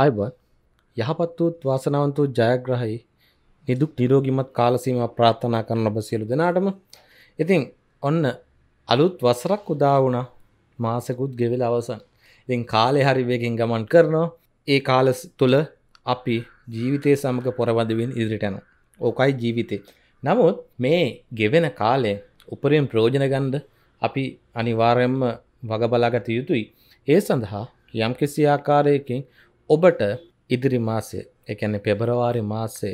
අයබත් යහපත් වූත් වාසනාවන්තූ ජයග්‍රහයි නිදුක් නිරෝගිමත් කාලසීම ප්‍රාර්ථනා කරන ඔබ සියලු දෙනාටම ඉතින් ඔන්න අලුත් වසරක් උදා වුණා මාසකුත් ගෙවිල අවසන් ඉතින් කාලෙ හරි වේගෙන් ගමන් කරනවා ඒ කාල තුළ අපි ජීවිතය සමඟ පොරවදවෙන් ඉදිරිටන ඕකයි ජීවිතය නමුත් මේ ගෙවෙන කාලය උපරෙන් ප්‍රෝජන ගන්ඩ අපි අනිවාරයෙන්ම වගබලාගත යුතුයි ඒ සඳහා යම් කිසි ආකාරයකින් ඔබට ඉදිරි මාසය එකන පෙබරවාරි මාසය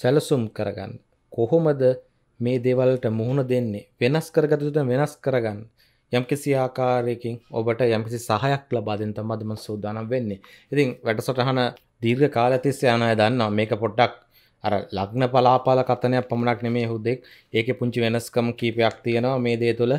සැලසුම් කරගන්න කොහොමද මේ දේවල්ට මුහුණ දෙන්නේ වෙනස් කරගතුට වෙනස් කරගන්න යම්කිසි ආකාරයකින් ඔබට යම්කිසි සහයක් ලබාදෙන් තමදම සූදානම් වෙන්නේ ඉතින් වැටසටහන දීර්ඝ කාලතිස්සේ යනය දන්නවා මේක පොඩ්ඩක් අර ලග්න පලාපාල කතනයක් පමණක් නෙමේ හුදෙක් ඒක පුංචි වෙනස්කම් කීපයක් තියෙනවා මේ දේ තුළ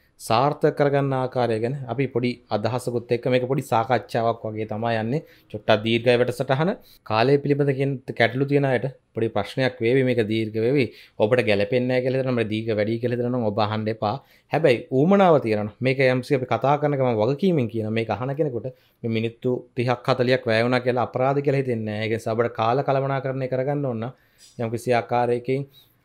සාර්ථක කරගන්න ආකාරය ගැන අපි පොඩි අදහසකුත් එක්ක මේක පොඩි සාකච්ඡාවක් වගේ තමයි යන්නේ චොට්ටක් දීර්ඝයි වැඩසටහන කාලය පිළිබඳ කියන කැටලු තියෙන අයට පොඩි ප්‍රශ්නයක් වේවි මේක දීර්ඝ වේවි ඔබට ගැලපෙන්නේ නැහැ කියලා දෙනවා දීර්ඝ වැඩි කියලා දෙනවා ඔබ අහන්න එපා හැබැයි ඌමනාව තියෙනවා මේක යම්සි අපි කතා කරනකම වගකීමෙන් කියන මේක අහන කෙනෙකුට මේ මිනිත්තු 30ක් 40ක් වැය වුණා කියලා අපරාධ කියලා හිතෙන්නේ නැහැ ඒක නිසා ඔබට කාල කලමනාකරණය කරගන්න ඕන යම්කිසි ආකාරයකින්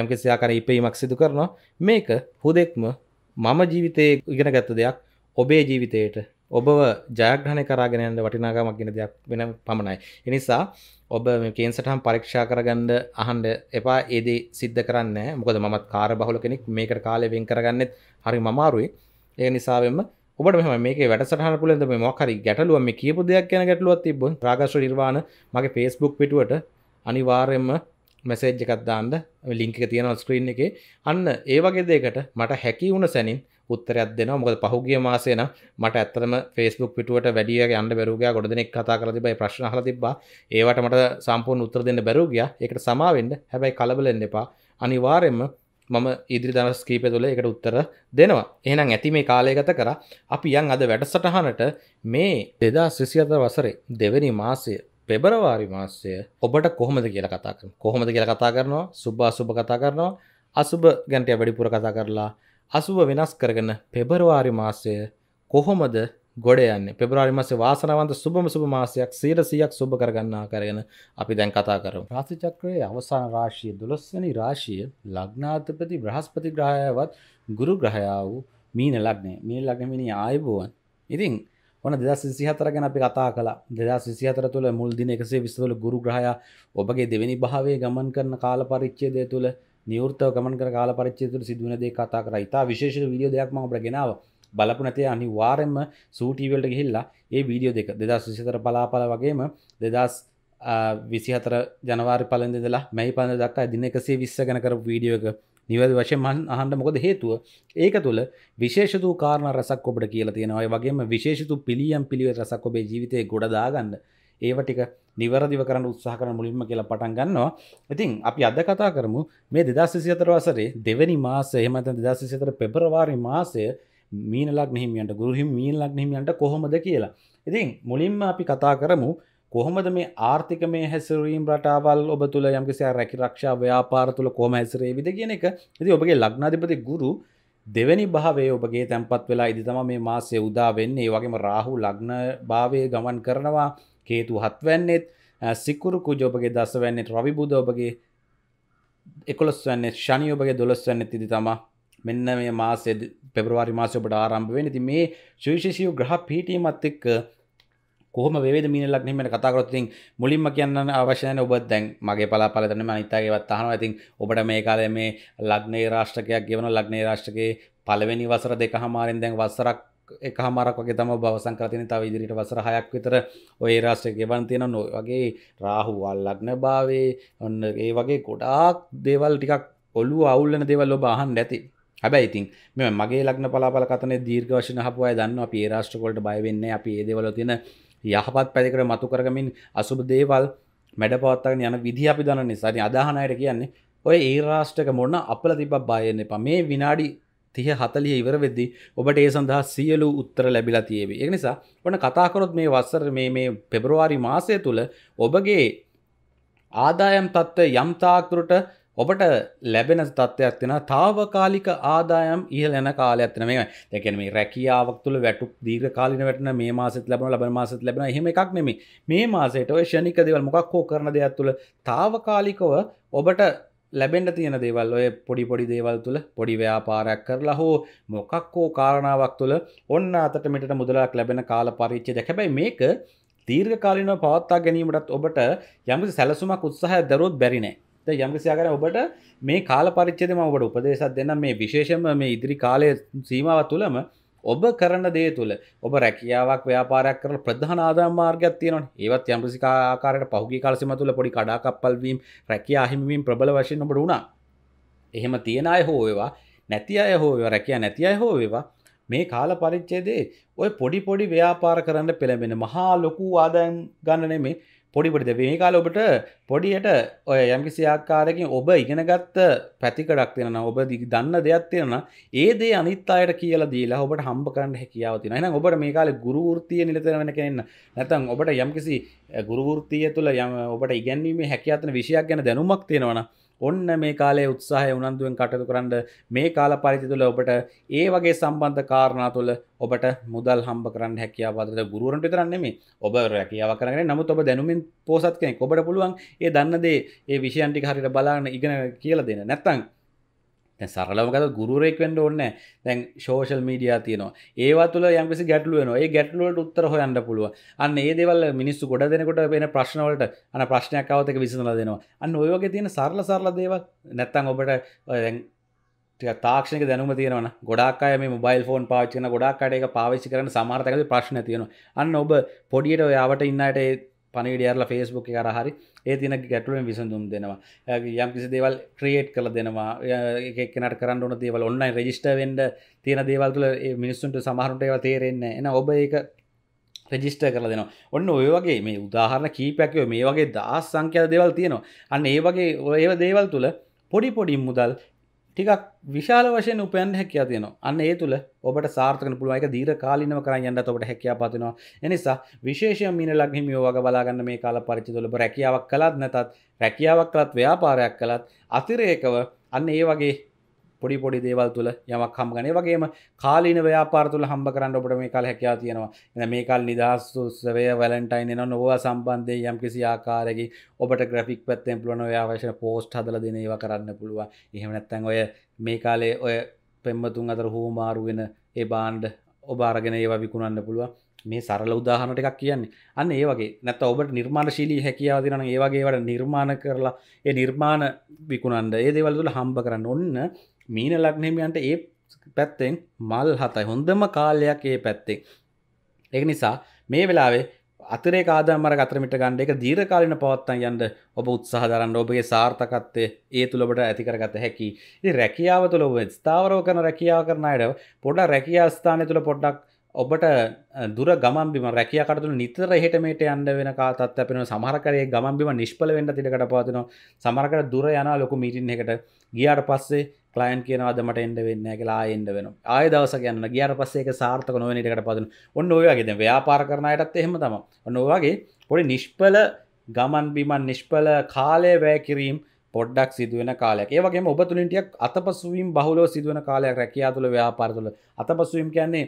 යම් කිසියාකර ඉපීමක් සිදු කරනවා මේක හුදෙක්ම මම ජීවිතයේ ඉගෙන ගත්ත දෙයක් ඔබේ ජීවිතයට ඔබව ජයග්‍රහණය කරාගෙන යන්න වටිනාකමක් ගෙන දෙයක් වෙන පමණයි. එනිසා ඔබ මේකෙන් සටහන් පරීක්ෂා කරගන්න අහන්ඩ එපා ඒදේ සිද්ධ කරන්න මොකද මත් කාර බහුල කෙනෙක් මේකට කාලය වෙන් කරගන්නෙත් හරි මමාරුයි ඒ නිසාවෙන්ම ඔබට මෙම මේක වැටසටහන පුලද මේ මොකරි ගැටලුව මේ කියපු දෙයක් ගැන ගැටලුවත් තිබ රාගශ නිර්වාණ මගේ පේස්බුක් පිටුවට අනිවාරයෙන්ම මැසේජ් එකත්දාන්න ලිංක තියෙන ස්ක්‍රීන් එක අන්න ඒවගේ දෙකට මට හැකි වුණ සැනින් උත්තරයක් දෙෙන මොකද පහුගිය මාසේන මට ඇත්තම ෆස්බුක් පිටුවට වැඩිය ගන්න බැරුග ගොඩ දෙනෙක් කතා කර තිබයි ප්‍රශ්නහල තිබා ඒවට මට සම්පූර්ණ උත්තර දෙන්න බැරුගිය එකට සමාවෙන්ඩ හැබැයි කලබලෙන් එපා අනිවාරෙන්ම මම ඉදිරි දනස් කීප තුළ එකට උත්තර දෙනවා එහනම් ඇති මේ කාලයගත කර අපි යන් අද වැඩසටහනට මේ දෙදා ශිසිත වසරේ දෙවැනි මාසය පෙබරවාරි මාස්සය ඔබට කොහොමද කියලා කතා කරන කොහොමද කියලා කතා කරනවා සුබා සුභ කතා කරනවා අසුභ ගැන්ටය වැඩිපුර කතා කරලා අසුභ වෙනස් කරගන්න පෙබරවාරි මාසය කොහොමද ගොඩයන්න පෙබරවාරි මාස වාසනාවන්ත සුබම සුබ මාසයක් සීර සියක් සුබ කරගන්නා කරගෙන අපි දැන් කතා කරමු රාසිචක්‍රයේ අවසාන රාශිය දොළොස්වැනි රාශිය ලග්නාධපති බ්‍රහස්පති ග්‍රහයවත් ගුරු ග්‍රහයා වූ මීන ලග්නය මේ ලග්නමිනි ආයුබෝවන් ඉතින් වන දෙදස් සිහතර ගැන අපි කතා කලා දෙදස් සිහතර තුළ මුල් දින එකසේ විස්වල ගුරු ග්‍රහය ඔබගේ දෙවැනි භාවේ ගමන් කරන කාල පරිච්චේදය තුළ නිවෘතව ගමන් කර කාල පරිච්චේ තුළ සිදුවනදේ කතා කර ඉතා විශේෂ වීඩියෝ දෙයක් ම ඔබට ගෙනාව බලපු නැතිේ අනිවාරෙන්ම සූටීවල්ට ගහිල්ලා ඒ වීඩියෝ දෙක දෙදස් විසිතර පලාපල වගේම දෙදස් විසිහතර ජනවාර පලඳදලා මැයි පඳ දක් දින එකසේ විස්ස ගැනකර වීඩියෝක නිවද වශයෙන් මන් අහන්ට මොකද හේතුව ඒක තුළ විශේෂතු කාරණ රසක් ඔබට කියලා තියෙනවායි වගේම විශේෂතු පිළියම් පිළිව රසක් ඔබේ ජීවිතය ගොඩදාගන්න ඒව ටික නිවරදිව කරන්න උත්සාහ කරන මුලින්ම කියලා පටන් ගන්නවා ඉතින් අපි අද කතා කරමු මේ දෙදස්සිතර වසරේ දෙවැනි මාස එහමත දෙදස්සිතර පෙබරවාරි මාසය මීනලක් නහිමියන්ට ගුරුහිම මීනලක් නහිමියන්ට කොහොමද කියලා ඉතින් මුලින්ම අපි කතා කරමු කොහොමද මේ ආර්ථිකමය හැසිරීම් රටාවල් ඔබ තුළ යම්කිසි රැකි රක්ෂා ව්‍යාපාර තුළ කොම හැසිරේ විද කියන එක ඇති ඔබගේ ලක්නාධිපති ගුරු දෙවැනි භාවේ ඔබගේ තැන්පත් වෙලා ඉදි තම මේ මාසය උදා වෙන්නේ වගේම රාහු ලග්න භාවය ගමන් කරනවා කේතු හත්වැන්නෙත් සිකුරු කුජෝපගේ දසවැන්නෙත් රවිබුද ඔබගේ එකොළොස් වන්නේ ශනි ඔබගේ දොළොස් වන්න තිදි තමා මෙන්න මේ මාසෙ පෙබරවාරි මාසය ඔබට ආරම්භ වෙන ති මේ ශවිශෂය ග්‍රහ පිටීමත් එක්ක කොහොම වේද මීනලක් නිමට කතාකරොත් ඉතින් මුලින්ම කියන්න අවශ්‍ය නැහැ ඔබ දැන් මගේ පලාපල දැනම අනිත්‍යගේවත් අහනවා ඉතින් ඔබට මේ කාලේ මේ ලග්නේ රාෂ්ට්‍රකයක් ගෙවන ලග්නේ රාෂ්ට්‍රකේ පළවෙනි වසර දෙකහමාරෙන් දැන් වසරක් එක හමරක් වගේ තම බවසං කරතින තව ඉදිරිට වසර හයක් විතර ඔය රාශ්ට ගෙවන් තියෙන නො වගේ රාහුවල් ලග්න භාවේ ඔන්න ඒ වගේ ගොඩාක් දේවල් ටිකක් ඔලු අවුල්ලන දෙවල් ඔබ අහන් නැති හැබැයි ඉතින් මෙ මගේ ලක්න පලාපල කතන දීර්ඝවශන හපුය දන්න අප ඒ රාෂ්ටකොලට බයවෙන්නේ අපි ඒදවල තියෙන යහපත් පැදිකර මතු කරගමින් අසුබ දේවල් මැඩ පවත්තගෙන යන විදි අපි දන නිසාරි අදාහනයට කියන්නේ ඔය ඒ රාෂ්ටක මොන්න අපල තිබ බායන්න එපා මේ විනාඩි තිය හතලිය ඉවර වෙද්දි ඔබට ඒ සඳහා සියලු උත්තර ලැබිලා තියවේ ඒ නිසා ඔන කතාකරොත් මේ වස්සර මේ මේ පෙබරවාරි මාසය තුළ ඔබගේ ආදායම් තත්ත්ව යම්තාක්තුරට ඔබට ලැබෙන තත්ත්වයක් වෙන තාවකාලික ආදායම් ඉහල යන කාලයක් වෙන මේවා. ඒ කියන්නේ මේ රැකියාවක් තුළ වැටු දීර්ඝ කාලින වැටෙන මේ මාසෙත් ලැබෙනවා ලබන මාසෙත් ලැබෙනවා එහෙම එකක් නෙමෙයි. මේ මාසයට ඔය ෂණික දේවල් මොකක් හෝ කරන දේවල් තුළ තාවකාලිකව ඔබට ලැබෙන්ට තියෙන දේවල් ඔය පොඩි පොඩි දේවල් තුළ පොඩි ව්‍යාපාරයක් කරලා හෝ මොකක් හෝ කාරණාවක් තුළ ඔන්න අතට මෙටට මුදලක් ලැබෙන කාල පරිච්ඡේදයක්. හැබැයි මේක දීර්ඝ කාලිනව පවත්වා ගැනීමටත් ඔබට යම්කිසි සැලසුමක් උත්සාහයක් දරුවොත් බැරි නෑ. ද යම්කිසියාකර ඔබට මේ කාල පරිච්චදම ඔබට උපදේශත් දෙන්න මේ විශේෂම මේ ඉදිරි කාලය සීමාව තුළම ඔබ කරන දේ තුළ ඔබ රැකියාවක් ව්‍යාපාරයක් කරන ප්‍රධාන ආදා මාර්ගයක් තියෙනවා ඒවත් යම්කිසි ආකාරයට පහුගිය කාල සීමාව තුළ පොඩි කඩාකප්පල් වීම රැකියා අහිමි වීම ප්‍රබල වශයෙන් ඔබට වුණා එහෙම තියෙන අය හෝ වේවා නැති අය හෝ වේවා රැකියා නැති අය හෝ වේවා මේ කාල පරිච්ඡේදයේ ඔය පොඩි පොඩි ව්‍යාපාර කරන්න පෙළඹෙන මහා ලොකු ආදායම් ගන්න නෙමෙයි පොඩිපොඩිද මේ කාල ඔබට පොඩියට ඔය යම්කිසි ආකාරයකින් ඔබ ඉගෙනගත්ත පැතිකඩක් තියෙනවා ඔබ දන්න දෙයක් තියෙනවා ඒ දේ අනිත් අයට කියලා දීලා ඔබට හම්බ කරන්න හැකියාව තියෙනවා එහෙනම් ඔබට මේ කාලේ ගුරු වෘත්තිය නිරතව වෙන කෙනෙක් නැත්නම් ඔබට යම්කිසි ගුරු වෘත්තිය තුළ යම් ඔබට ඉගැන්වීමේ හැකියාව තියෙන විෂයක් ගැන දැනුමක් තියෙනවා නම් ඔන්න මේ කාලේ උත්සාහය උනන්දුවෙන් කටයුතු කරන්න මේ කාල පරිදි තුළ ඔබට ඒ වගේ සම්බන්ධ කාරණා තුළ ඔබට මුදල් හම්බ කරන්න හැකියාව අතරද ගුරුවරන්ට විතරක් නෙමෙයි ඔබ රැකියාව කරගෙන නමුත් ඔබ දැනුමින් පෝසත් කෙනෙක් ඔබට පුළුවන් ඒ දන්න දේ ඒ විෂයන් ටික හරියට බලාගෙන ඉගෙන කියලා දෙන්න නැත්නම් සරලවකත ගුරුරෙක් වෙන්ඩ ඕන්න දැන් ශෝෂල් මීඩියා තියනවා ඒවා තුළ යම්කිසි ගැටලුවන ඒ ගැටලුවට උත්තර හොයන්න පුළුව අන්න ඒ දෙවල් මිනිස්සු ගොඩ දෙනකොට වෙන ප්‍රශ්නවලට අන ප්‍රශ්නයක් අවතක විසඳල දෙනවා අන්න ඔයෝගේ තියෙන සරල සරල දේව නැත්තං ඔබට තාක්ෂණක දැනුම තියෙනවන ගොඩක් අය මේ මොබයිල් ෆෝන් පාච්චන ගොඩක් අඩයක පාවිච්චි කරන සමාර්ථකද ප්‍රශ්න තියෙනවා අන්න ඔබ පොඩියට ඔයාවට ඉන්නට පනිවිඩියරල ෆේස්බුක් කරහරි ඒ තින ගැටලුවෙන් විසඳුම් දෙනවා යම් කිසි දේවල් ක්‍රියේට් කළ දෙනවා එකනට කරන්න ඕන දේවල් ඔන්නයි රජිස්ට වෙන්ඩ තියෙන දේවල්තුල මිනිස්සුන්ට සමහරුට ඒව තේරෙන්නේ එන ඔබ ඒක රජිස්ට කරලා දෙනවා ඔන්න ඔය වගේ මේ උදාහරණ කීපයක්ව මේ වගේ දස් සංඛ්‍යාත දේවල් තියෙනවා අන්න ඒ වගේ ඒව දේවල් තුළ පොඩි පොඩි මුදල් ටිකක් විශාල වශයෙන් උපයන් හැකිය තියෙනවා අන්න ඒ තුළ ඔබට සාර්ථකන පුළුවන් එක දීර්ඝ කාලිනව කරන් යන්නත් ඔබට හැකියාව පතිනවා එනිසා විශේෂයෙන් මීන ලග්නහිමියෝ වගේ බලාගන්න මේ කාල පරිච්ඡේද වල ඔබ රැකියාවක් කළත් නැතත් රැකියාවක් කළත් ව්‍යාපාරයක් කළත් අතිරේකව අන්න ඒ වගේ පොඩි පොඩි දේවල් තුළ යමක් හම්ගනේ වගේම කාලීන ව්‍යාපාර තුළ හම්බ කරන්න ඔබට මේ කාල හැකයා තියෙනවා එ මේ කාල් නිදහස්සුසවය වැලන්ටයින් එන නොව සම්බන්ධය යම් කිසි ආකාරකි ඔබට ග්‍රෆික් පත්තෙන් පුලන ්‍යවශ පෝස්ට් හදල දෙනවා කරන්න පුළුව එහෙමනැත්තැන් ඔය මේ කාලේ ඔය පෙම්මතුන් අතර හෝමාරුවෙන ඒ බාන්්ඩ ඔබ අරගෙන ඒවා විකුණන්න පුළුවන් මේ සරල උදාහනට එකක් කියන්නේ අන්න ඒ වගේ නැත ඔබට නිර්මාණශීලී හැකියාව දෙනන ඒවාගේවට නිර්මාණ කරලා ඒ නිර්මාණ විකුණන්ඩ ඒ දේවල්දුල හම්බ කරන්න ඔන්න මීන ලග්නහිමියන්ට ඒ පැත්තෙන් මල් හතයි හොඳම කාලයක් ඒ පැත්තේ. ඒක නිසා මේ වෙලාවේ අතරේ කාදමර අතරමිට ගණ්ඩ එක දීරකාලන පවත්තන් යන්ඩ ඔබ උත්සාහදරන්න ඔබගේ සාර්ථකත්තේ ඒ තුළබට ඇතිකරගත හැකි රැකියාව තුළ ඔබ ස්ථාවරෝ කරන රැකියාව කරනයට පොඩ රැකියා ස්ථානය තුළ පොඩ්ඩක් ඔබට දුර ගම්බිම රැකියකටතු නිතර හෙටමට අන්ඩ වෙන කාතත් අපෙන සමහරකරේ ගම්බිම නිශ්පල වෙන්ඩ තිටකට පාතින සමරකට දුර යන ලොකු මිටින් එකට ගියාට පස්සේ ලයින් කියනවාද මට එන්ඩ වෙන්න කියලා එන්ඩ වෙන ආය දවස කියන්න ගියර පස්සේක සාර්ථක නොවනිටකට පදන ඔන්න ඔයගේද ව්‍යාපාර කරනයටත් එහෙම තම ඔන්න වගේ පොඩි නිෂ්පල ගමන් බිමන් නිෂ්පල කාලය වැෑ කිරීම පොඩ්ඩක් සිදුවන කාලයක් ඒවගේ ඔබ තුළින්ටියක් අතපසුවීම් බහුලෝ සිදුවන කාලයක් රැකයා තුළ ව්‍යාපාර තුළ අතපසුවීම් කියන්නේ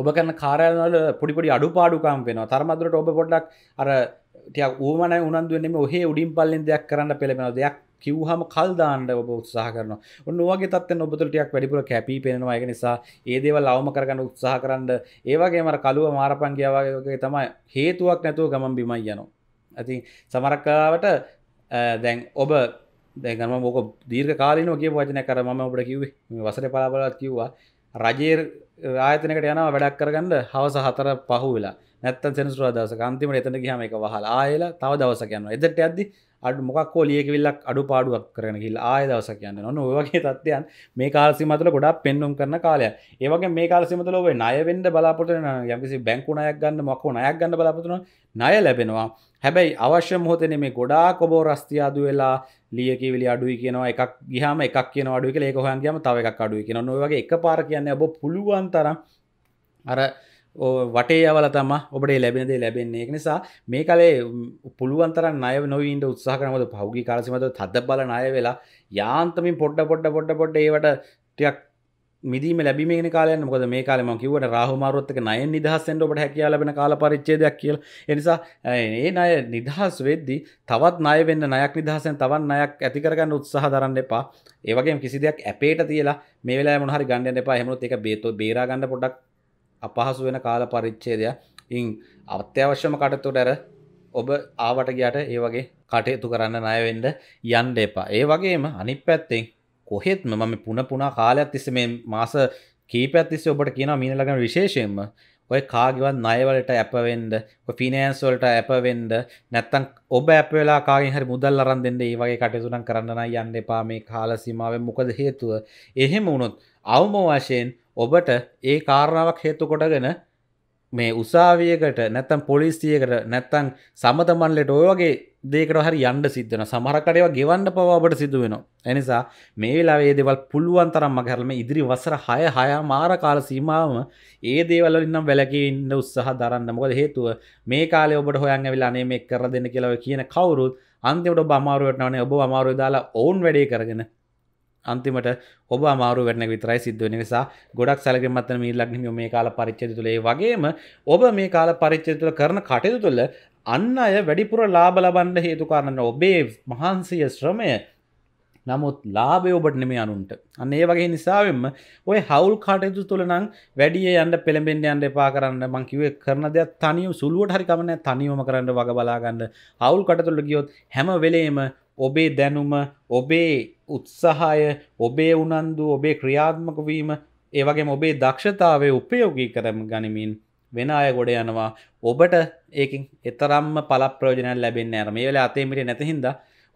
ඔබ කරන කාරයනල පොඩිපොඩි අඩු පාඩුකාම් වෙනවා තර්මදුරට ඔබ පොඩ්ඩක් අර ටයක් ඌමන උනන්දුවනෙම ඔහේ උඩින් පල්ලින් දෙයක් කරන්න පෙළෙන දෙයක් කිව්හම කල්දාන්නට ඔබ උත්සාහ කරන ඔන්නවාගේ තත් ඔබතුටයක් වැඩිපුර කැපී පෙනවා එක නිසා ඒදේව ලවම කරගන්න උත්සාහ කරන්න ඒවගේ මර කලුව මාරපන්ගේයාවගේ තමයි හේතුවක් නැතුව ගමන් බිමයි යනවා ඇති සමරක්කාවට දැන් ඔබ දැගම මොක දීර්ඝ කාලන ගේ වචන කර ම ඔබට කිවේ වසර පලාබලත් කිව්වා රජයේ ආයතනකට යන වැඩක් කරගන්න හවස හතර පහු වෙලා නැත්තන් සෙනසුරදස කන්තිමට එතන ගහම එක වහලා ආයලා තව දවසකයන්න එදට ඇදදි අඩු මොක්කෝ ලියකවිල්ලක් අඩු පාඩුවක් කරන හිල් ආය දවස කියන්න නොන ඔවගේ තත්වයන් මේ කාල්සිමතල ගොඩක් පෙන්නුම් කරන කාලය ඒවගේ මේ කාල්සිමතල ඔබේ නයවෙන්ඩ බලාපොටන යම්කිසි බැංකු නයක් ගන්න මක්කෝ නයක් ගන්න බලාපොතුන නය ලැබෙනවා හැබැයි අවශ්‍ය මොහොතන මේ ගොඩා කොබෝ රස්තියාදු වෙලා ලියකිවිලි අඩුයි කියනවා එකක් ගහම එකක් කියන අඩුවක ඒකහන් ගම තව එකක් අඩුයි කියන නොවගේ එක පාර කියන්න ඔබ පුළුවන් තරම් අර වටේ අවල තම ඔබට ලැබෙනදේ ලැබෙන්නේ එක නිසා මේ කලේ පුළුවන්තර අය නොවීන්ට උත්සාහ කරනවද පහුගි කාරසිමත තද බල නය වෙලා යාන්තමින් පොඩ්ඩ පොඩ්ඩ පොඩ්ඩ පොඩ්ඩ ඒවට ටයක් මිදීම ලැබීමේ කාලයන්න මොකද මේ කාලම කිවට රාහමාරොත්තක නය නිදහස්සෙන්ට ඔබට හැකියා ලබෙන කාල පරිච්චේදයක් කියල එනිසා ඒ අය නිදහස් වෙද්දි තවත් නය වෙන්න නයක් නිදහසෙන් තවන් නයක් ඇතිකරගන්න උත්සාහ දරන්න එපා ඒවගේ කිසි දෙයක් ඇපේට තියලා මේලා මොහරි ගණඩ එපා හමුත් එක බේතු බේරාගන්න පොඩක් අපහසු වෙන කාල පරිච්චේදය ඉන් අත්‍යවශ්‍යම කටතුට ඇර ඔබ ආවට ගියට ඒ වගේ කටයුතු කරන්න නයවෙන්ඩ යන්ඩ එපා ඒ වගේම අනි පැත්තෙන් කොහෙත්ම මම පුන පුනා කාලයක් තිස්ස මේ මාස කීපයක් තිස්ස ඔබට කියන මීනලගන විශේෂයෙන්ම ඔය කාගවත් නයවලට ඇපවෙන්ඩ ෆිනෑන්ස් වලට ඇපවෙන්ඩ නැත්තන් ඔබ ඇපවෙලා කාගෙන් හරි මුදල් අරන් දෙන්න ඒ වගේ කටයුතුනම් කරන්න යන්න එපා මේ කාල සීමාවෙන් මොකද හේතුව එහෙම වුණොත් අවම වශයෙන් ඔබට ඒ කාරණාවක් හේතු කොටගෙන මේ උසාවියකට නැත්තම් පොලිස්තියකට නැත්තං සමතමන්ලට ඔය වගේ දේකට හරි යන්න සිද්ධන සමහරකටව ගෙවන්න පවා ඔබට සිදු වෙනවා. එනිසා මේ වෙලාවේ දේවල් පුළුවන් තරම් මගහැරලා ඉදිරි වසර 6 6 මාර කාල සීමාවම ඒ දේවල් වලින් නම් වැළකී ඉන්න උත්සාහ දරන්න. මොකද හේතුව මේ කාලේ ඔබට හොයන් ඇවිල්ලා අනේ මේක කරලා දෙන්න කියලා කියන කවුරුත් අන්තිමට ඔබ අමාරුවට නවනේ ඔබ අමාරුවේ දාලා ඕන් වැඩේ කරගෙන අන්තිමට ඔබ මාරු වැටන විතරයි සිද්ධ නිසා ගොඩක් සැලකමත්තන මීල්ලක්නිම මේ කාල පරිච්චති තුළේ වගේම ඔබ මේ කාල පරිච්චති තුළ කරන කටයුතු තුළ අන්න අය වැඩිපුර ලාබ ලබන්න හේතුකාරන්න ඔබේ මහන්සිය ශ්‍රමය නමුත් ලාබය ඔබට නෙමේ අනුන්ට අන්න ඒ වගේ නිසාවෙන්ම ඔය හවුල් කටයුතු තුළ නම් වැඩිය යන්න පෙළඹෙන්ඩ යන්න එපා කරන්න මංකිවේ කරන දෙයක් තනියම් සුළුවට හරිකමන තනිවම කරන්න වග බලාගන්න හවුල් කටතුළ ගියොත් හැම වෙලේම ඔබේ දැනුම ඔබේ උත්සාහය ඔබේ උනන්දු ඔබේ ක්‍රියාත්මක වීම ඒවගේ ඔබේ දක්ෂතාවේ උපයෝගී කරම ගනිමින් වෙන අය ගොඩ යනවා ඔබට ඒකින් එතරම්ම පල ප්‍රෝජනල් ලැබෙන් ඇරම වෙල අතේමිට නැතිහින්ද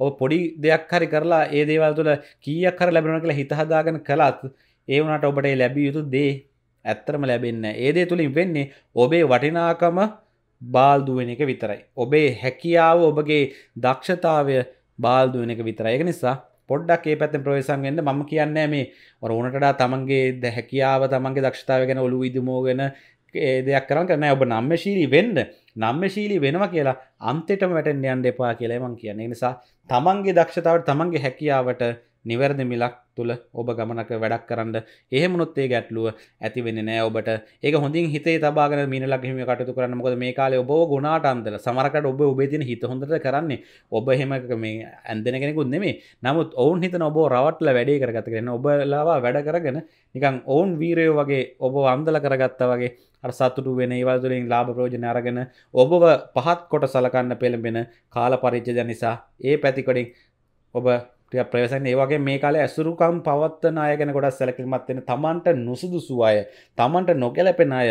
ඔ පොඩි දෙයක් හරි කරලා ඒ දේවල් තුළ කියක් කර ලැබෙන කියලා හිතහදාගෙන කළත් ඒ වනට ඔබට ලැබිය යුතු දේ ඇත්තරම ලැබෙන්න ඒදේ තුළින් වෙන්නේ ඔබේ වටිනාකම බාල්දුවෙන එක විතරයි ඔබේ හැකියාව ඔබගේ දක්ෂතාවය බාල්දුවෙන එක විතරයක නිසා පොඩ්ඩක් ඒ පැත්තෙන් ප්‍රවේශම් වෙන්න මම කියන්නේ මේ ඔර ඕනටඩා තමන්ගේ දැහැකියාව තමන්ගේ දක්ෂතාව ගැන ඔලු ඉදමෝගෙන දෙයක් කරන්න කරන ඔබ නම්මශීලී වෙන්න නම්මශීලී වෙනවා කියලා අන්තෙටම වැටෙන් යන්න එපා කියලමං කියන්නේ නිසා තමන්ගේ දක්ෂතාවට තමන්ගේ හැකියාවට නිවැරදි මිලක් තුළ ඔබ ගමනක වැඩක් කරන්න එහෙමනොත්තේ ගැටලුව ඇතිවෙන නෑ ඔබට ඒක හොඳින් හිතේ තබාගෙන මිනලක් හිම කටතු කරන්න මොකද මේ කාලේ ඔබ ගුණාට අන්දල සමරකට ඔබ ඔබේදින හිත හොඳට කරන්නේ ඔබ එහෙම මේ ඇන්දෙන කෙනෙකුත් නෙමේ නමුත් ඔවුන් හිතන ඔබ රවට්ල වැඩේ කරගත කරන්න ඔබලාවා වැඩ කරගෙන නිකං ඔවුන් වීරයෝ වගේ ඔබ අන්දල කරගත්තා වගේ සතුටු වෙන ඒවල්තුලින් ලාභ ප්‍රෝජන අරගෙන ඔබව පහත් කොට සලකන්න පෙළඹෙන කාල පරිච්චද නිසා ඒ පැතිකොඩින් ඔබ ටිය ප්‍රවසන් ඒවගේ මේ කාල ඇසුරුකම් පවත්වන අය ගැන ගොඩක් සැලකිමත්වෙන තමන්ට නුසුදුසු අය තමන්ට නොගැලපෙන අය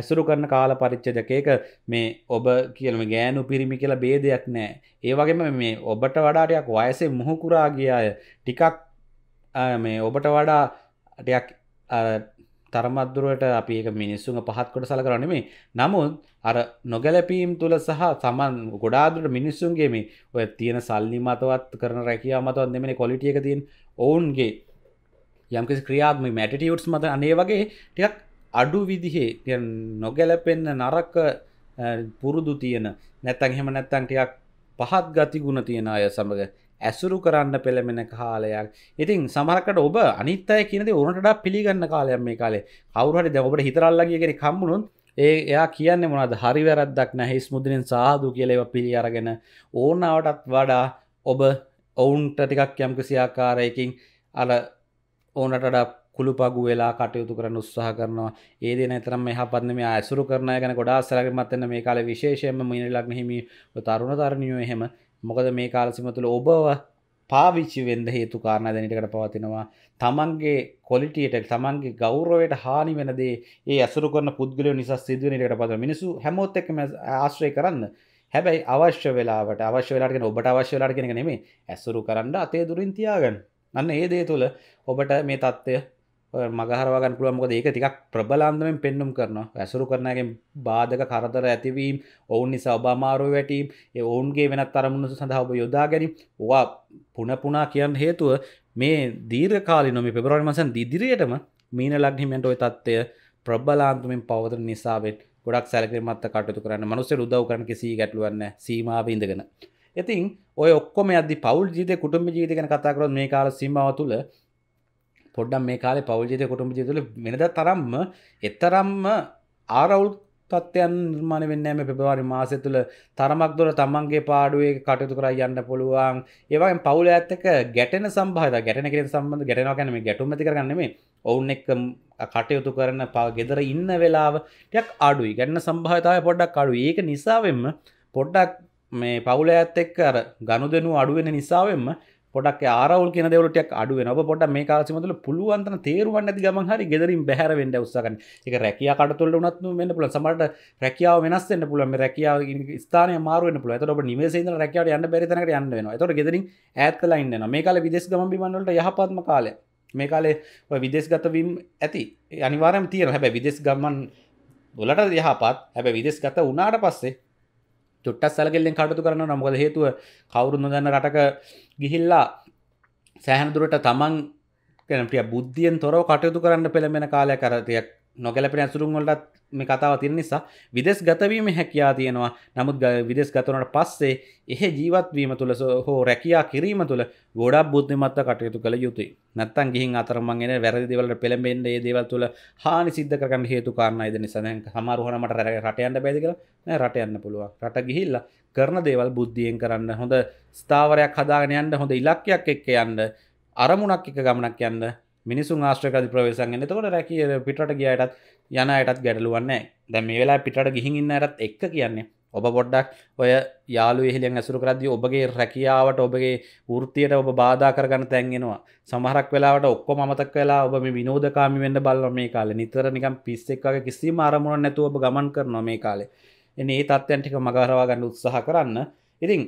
ඇසුරු කරන කාල පරිච්චදකයක මේ ඔබ කියලම ගෑනු පිරිමි කියලා බේදයක් නෑ ඒවගේම මේ ඔබට වඩාටයක් වයසේ මුහුකුරාගිය අය ටිකක් මේ ඔබට වඩාටයක් තරමත්දුරුවට අපි ඒක මිනිස්සුම පහත්කොට සල කරනෙමේ නමුත් අර නොගැලපීම් තුළ සහ සමන් ගොඩාදුට මිනිස්සුන්ගේ මේ ඔය තියෙන සල්ලි මතවත් කරන රැකයා මතවත් දෙමෙන කොලිටියක තින් ඔවුන්ගේ යම්කි ක්‍රියාත්ම මැටිටියුට්ස් මත අනේ වගේ ටියක් අඩු විදිහේ නොගැලපෙන්න නරක පුරුදු තියෙන නැත්තන් හෙම නැත්තන් ටියක් පහත් ගතිගුණ තියෙන අය සමඟ ඇසුරු කරන්න පෙළමෙන කාලයක් ඉතින් සමහරකට ඔබ අනිත්තය කියනද ඕනටඩා පිළිගන්න කාලයක් මේ කාලේ කවුරට දැඔබට හිතරල්ලගේගෙන කම්මුණුන් ඒ එයා කියන්න මොනද හරි වැරද්දක් නැහිස් මුදනෙන් සාහදු කියලව පිළි අරගෙන ඕනාවටත් වඩා ඔබ ඔවුන්ට ටිකක් යම්කිසිආකාරයකින් අල ඕනටඩා කුළු පගු වෙලා කටයුතු කරන උත්සාහ කරනවා ඒ දෙන තරම් මෙහ පත්න මේ ඇසුරු කරන ගැන ගොඩා සැලකිමත්වන්න මේ කාල විශේෂයෙන්ම මිනිලක් හිමි තරුණ තරණයෝ එහෙම මොකද මේ කාලසිම තුළ ඔබව පාවිච්චි වෙන්ද හේතු කාරණ දැනටකට පවතිනවා තමන්ගේ කොලිටියට තමන්ගේ ගෞරවයට හානි වෙනදේ ඒ ඇසුරු කරන පුද්ගලය නිසා සිදුවනටකට පත මිනිසු හැමෝත් එක්ම ආශ්‍රය කරන්න හැබැයි අවශ්‍ය වෙලාට අවශ්‍ය වෙලාටගෙන ඔබට අවශ්‍ය වෙලාටගෙන නෙමේ ඇසුරු කරන්න අතේ දුරින් තියාගන්න අන්න ඒ දේ තුළ ඔබට මේ තත්ත්වය මගහරවාගන්න පුළුව මොකද ඒක ටිකක් ප්‍රබලාන්දමෙන් පෙන්නුම් කරනවා ඇසුරු කරනගෙන් බාධක කරදර ඇතිවීම ඔවුන් නිසා ඔබමාරුව වැටීම් ඒ ඔවුන්ගේ වෙනත් අරමුණු සඳහා ඔබ යොදා ගැනීම ඔවා පුනපුනා කියන්න හේතුව මේ දීර්ඝකාලී නොමි පෙබරවරි මාසෙන් දිදිරියටම මීන ලග්නිමෙන්ට ওই தත්ත්වය ප්‍රබලාන්තමෙන් පවතින නිසාවෙන් ගොඩක් සැලකිලිමත් කටයුතු කරන්න මනුස්සයට උදව් කරන්න කිසි ගැටලුවක් නැහැ සීමාව ඉඳගෙන ඉතින් ඔය ඔක්කොම යද්දි පෞල් ජීවිතේ කුටුම්බ ජීවිතය ගැන කතා කරොත් මේ කාල සීමාව තුළ පොඩ්ඩම් මේ කාලේ පවල්ජත කොටම ජතුල වෙනද තරම්ම එතරම්ම ආරවුල් තත්වයන් නිර්මාණ වෙන්නෑම පෙබවාරි මාසය තුළ තරමක් දොර තමන්ගේ පාඩුවේ කටයුතු කර යන්න පුළුවන් ඒවාගෙන් පවුල ඇත්තක ගැටන සම්බාධ ගැටන කෙන සම්බඳ ගැටනවා ගැනම ගැටුමති කරගන්නෙම ඔවුන් එක් කටයුතු කරන පා ගෙදර ඉන්න වෙලාව ටයක් අඩුයි ගැන්න සම්භාතාව පොඩ්ඩක් අඩු ඒක නිසාවෙන්ම පොඩ්ඩක් මේ පවුල ඇත් එක් අර ගණු දෙනු අඩුවෙන නිසාවෙන්ම පොඩක් ආරවල් කියන දෙවලටක් අඩුව නොබ පොට මේ කාසිමතුල පුළුවන්තන තේරුවන් ඇති ගමන් හරි ගෙදරින් බැහර වෙන්ඩ උත්සකන් එක රැකයා කටතුල උනත් වන්න පුල සමට රැකියාව වෙනස්සන්න පුළම රැකියාව ස්ථාන මාරුව පුල තොට නිවේසේද රැකියාව යන්න බැරිතනට යන්න වෙන තොට ගෙදරින් ඇත් කලයින්න මේ කාල විදෙස් ගම බිමන්වලට යහපත්ම කාලය මේ කාලේ ඔය විදෙස් ගතවීම් ඇති අනිවාරම් තියෙන හැබැ විදෙස් ගමන් වලට යහපත් හැබැ විදෙස් ගත උනාට පස්සේ චොට්ටස් සැලකෙල්ලෙන් කටතු කරනවා මොකද හේතුව කවුරුන් නොදන්න රටක ගිහිල්ලා සෑහනදුරට තමන් කැනටිය බුද්ධියෙන් තොරව කටයුතු කරන්න පෙළමෙන කාලය කරතියක් නොගැලපෙන ඇසුරුම් වලටත් මේ කතාව තිර නිසා විදෙස් ගතවීම හැකයා තියෙනවා නමුත් විදෙස් ගතනට පස්සේ එහෙ ජීවත්වීම තුළ හෝ රැකයා කිරීම තුළ ගොඩා බුද්ධිමත්ත කටයුතු කළ යුතුයි නැත්තන් ගිහින් අතරමන්ගෙන වැරදිවලට පෙළඹෙන්ට ඒ දේවල් තුළ හානි සිද්ධ කරන්න හේතු කාරණ ද නිසාදැන් හමරුහනමට රැ රටයන්න බැදි කර රටයන්න පුළුවන් රට ගිහිල්ල කරන දේවල් බුද්ධියෙන් කරන්න හොඳ ස්ථාවරයක් හදාගෙනයන්න හොඳ ඉලක්කයක් එක්ක යන්න අරමුණක් එක ගමනක් යන්න මිනිසුන් ආශ්‍රකද ප්‍රවේශන්ගෙන තකොට රැකිය පිට ගියටත් යන අයටත් ගැඩලුවන්නේ දැ මේ වෙලා පිට ගිහින්න අරත් එක්ක කියන්නේ ඔබ පොඩ්ඩක් ඔය යාලු එහිලියෙන් ඇසුරු කරදදි ඔබගේ රැකියාවට ඔබගේ ෘතියට ඔබ බාධා කරගන්න තැන්ගෙනවා සමහරක් වෙලාට ඔක්කො මතක් වෙලා ඔබ මේ විනෝදකාමි වෙන්න බල්ල මේ කාලේ නිතර නිකම් පිස්සෙක්වගේ කිසිම අරමුණක් නැතුව ඔබ ගමන් කරනවා මේ කාලේ එනි ඒ තත්ත්වයන් ටික මගහරවා ගන්න උත්සාහ කරන්න ඉතින්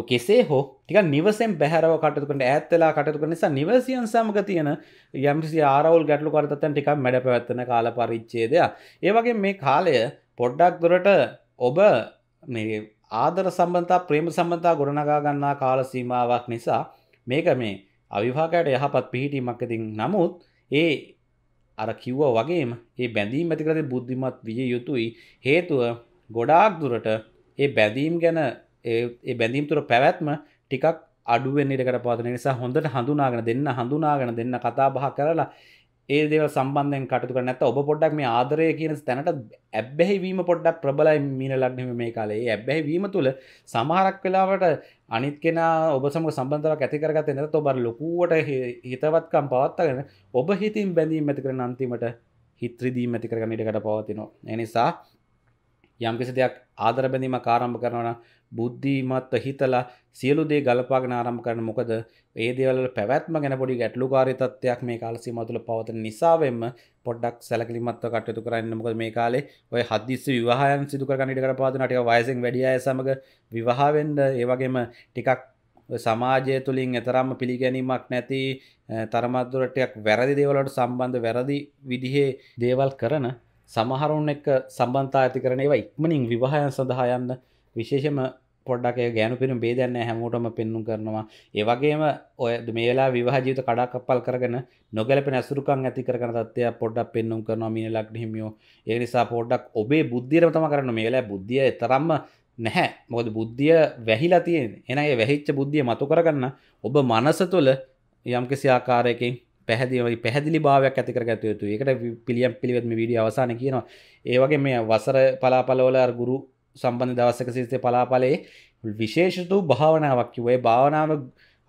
කෙසේ හෝ ටික නිවසෙන් පැහරව කටතුකට ඇත්තලා කටතුක නිසා නිවසියන් සමග තියෙන යම්සි ආරවල් ගැටලු කරතන් ටිකක් මැඩ පැවත්වන කාල පරිච්චේදයක් ඒවගේ මේ කාලය පොඩ්ඩක් දුරට ඔබ ආදර සම්බන්තා ප්‍රේම සම්බන්තා ගොඩනගා ගන්නා කාල සීමාවක් නිසා මේක මේ අවිවාකයට යහපත් පිහිටීමක්කතින් නමුත් ඒ අර කිව්ව වගේම ඒ බැඳීම් ඇතිකරති බුද්ධිමත් විය යුතුයි හේතුව ගොඩාක් දුරට ඒ බැඳීම් ගැන ඒ බැඳීම් තුර පැවැත්ම ටිකක් අඩුවෙන් ඉඩකට පාතන නිසා හොඳට හඳුනාගෙන දෙන්න හඳුනාගෙන දෙන්න කතා බහ කරලා ඒ දේව සම්බන්ධයෙන් කටතු කරන ඇත ඔබ පොඩ්ඩක් මේ ආදරය කියන තැනට ඇබ්බැහිවීම පොඩ්ඩක් ප්‍රබලයි මීන ලක්නම මේ කාලේ ඇබ්බැහිවීම තුළ සමහරක් වෙලාවට අනිත් කෙන ඔබ සම සම්බන්ධව ඇතිකරගත නැත ඔබ ලොකුවට හිතවත්කම් පවත්තගෙන ඔබ හිතින් බැඳීම් ඇති කරන අන්තිමට හිත්‍රදීම් ඇතිකරගනිටකට පවතිනවා එනිසා යම්කිසි දෙයක් ආදර බැඳීමක් ආරම්භ කරනවා නම් බුද්ධිමත්ව හිතලා සියලු දේ ගලපාගෙන ආරම්භ කරන මොකද ඒ දේවල් වල පැවැත්ම ගැන පොඩි ගැටලුකාරී තත්ත්වයක් මේ කාල සීමාව තුළ පවතින නිසාවෙන්ම පොඩ්ඩක් සැලකිලිමත්ව කටයුතු කරන්න මොකද මේ කාලේ ඔය හදිස්සි විවාහයන් සිදු කරගන්න ඉඩ කරපාදුනා ටික වයසෙන් වැඩි අය සමග විවාහ වෙන්න ඒ වගේම ටිකක් සමාජය තුළින් එතරම්ම පිළිගැනීමක් නැති තරමත්දුරටයක් වැරදි දේවලට සම්බන්ධ වැරදි විදිහේ දේවල් කරන සමහරුන් එක් සම්බන්තා ඇති කරන ඒවා ඉක්මනින් විවාහයන් සඳහා යන්න විශේෂම පොඩ්ඩක්ය ගෑනු පිරම් බේදන්න හැමෝටම පෙන්නුම් කරනවා ඒවගේම ඔය මේලා විවාජීත කඩා කපල් කරගෙන නොගැලප නැසුරුකන් ඇති කරන තත්ය පොඩ්ඩක් පෙන්නුම් කරනවා මිය ලක් හිමියෝ ඒ නිසා පොඩ්ඩක් ඔබේ බුද්ධිරතම කරන මේලා බුද්ධිය තරම්ම නැහැ මොද බුද්ධිය වැහිලා තියෙන් එනඒ වැහිච්ච බුද්ධිය මතු කරගන්න ඔබ මනස තුළ යම්කිසි ආකාරයකින් පැහදිම පැහදිලි භාවයක් ඇතිකර ගත යුතු එකට පිළියම් පිළිවෙත්ම විඩිය අවසාන කියනවා ඒවගේ මේ වසර පලාපලවල ගුරු සම්බන්ධ දවස්සක සිතේ පලාපලේ විශේෂතු භාවනාවක් කිවේ භාවනාව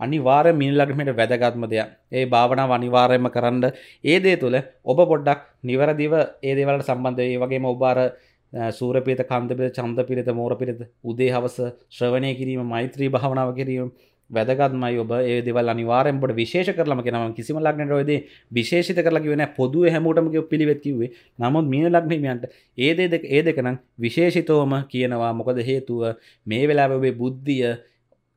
අනිවාර මිනිල්ලගමට වැදගත්ම දෙයක් ඒ භාවනාව අනිවාරයම කරන්න ඒ දේ තුළ ඔබ පොඩ්ඩක් නිවැරදිව ඒ දේවලට සම්බන්ධය වගේම ඔබාර සූරපිත කන්දපිත චන්ද පිරිත මෝර පිරිත උදේ හවස ශ්‍රවණය කිරීම මෛත්‍රී භාවනාව කිරීම වැදගත්මයි ඔබ ඒ දෙවල් අනිවාරෙන්ට විශේෂ කරලම නම කිසිම ලක්න රොයද විශේෂත කරලා කිවෙන පොදු හැමෝටමක පිළිවෙත්කිවේ නමුත් මීන ලක්නමියන්ට ඒද ඒ දෙකනම් විශේෂිතෝම කියනවා මොකද හේතුව මේ වෙලාබවේ බුද්ධිය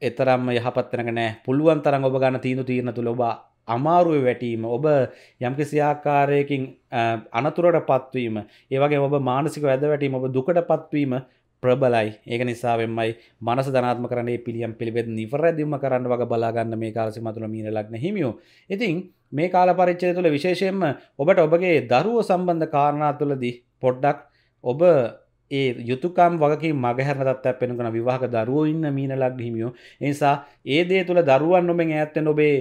එතරම්ම යහපත්තනක නෑ පුළුවන් තරන් ඔබ ගන්න තීනු තියන තුළ ඔබ අමාරුව වැටීම ඔබ යම්කිසි ආකාරයකින් අනතුරට පත්වීම ඒවගේ ඔබ මානසික වැද වැටීම ඔබ දුකට පත්වීම ප්‍රබලයි ඒක නිසාවෙන්මයි මනස ධනාත්ම කරන්නේ පිළියම් පිළිබෙත් නිවරැදිම කරන්න වග බලාගන්න මේ කාලසි මතුළ මීන ලක්න හිමියෝ ඉතින් මේ කාල පරිච්චය තුළ විශේෂයෙන්ම ඔබට ඔබගේ දරුව සම්බන්ධ කාරණා තුළදී පොඩ්ඩක් ඔබ ඒ යුතුකම් වගේ මගහැරතත් පෙනගෙන විවාහක දරුවෝ ඉන්න මීන ලක් හිමියෝ එනිසා ඒ දේ තුළ දරුවන් නොමෙන් ඇත්තෙන් ඔබේ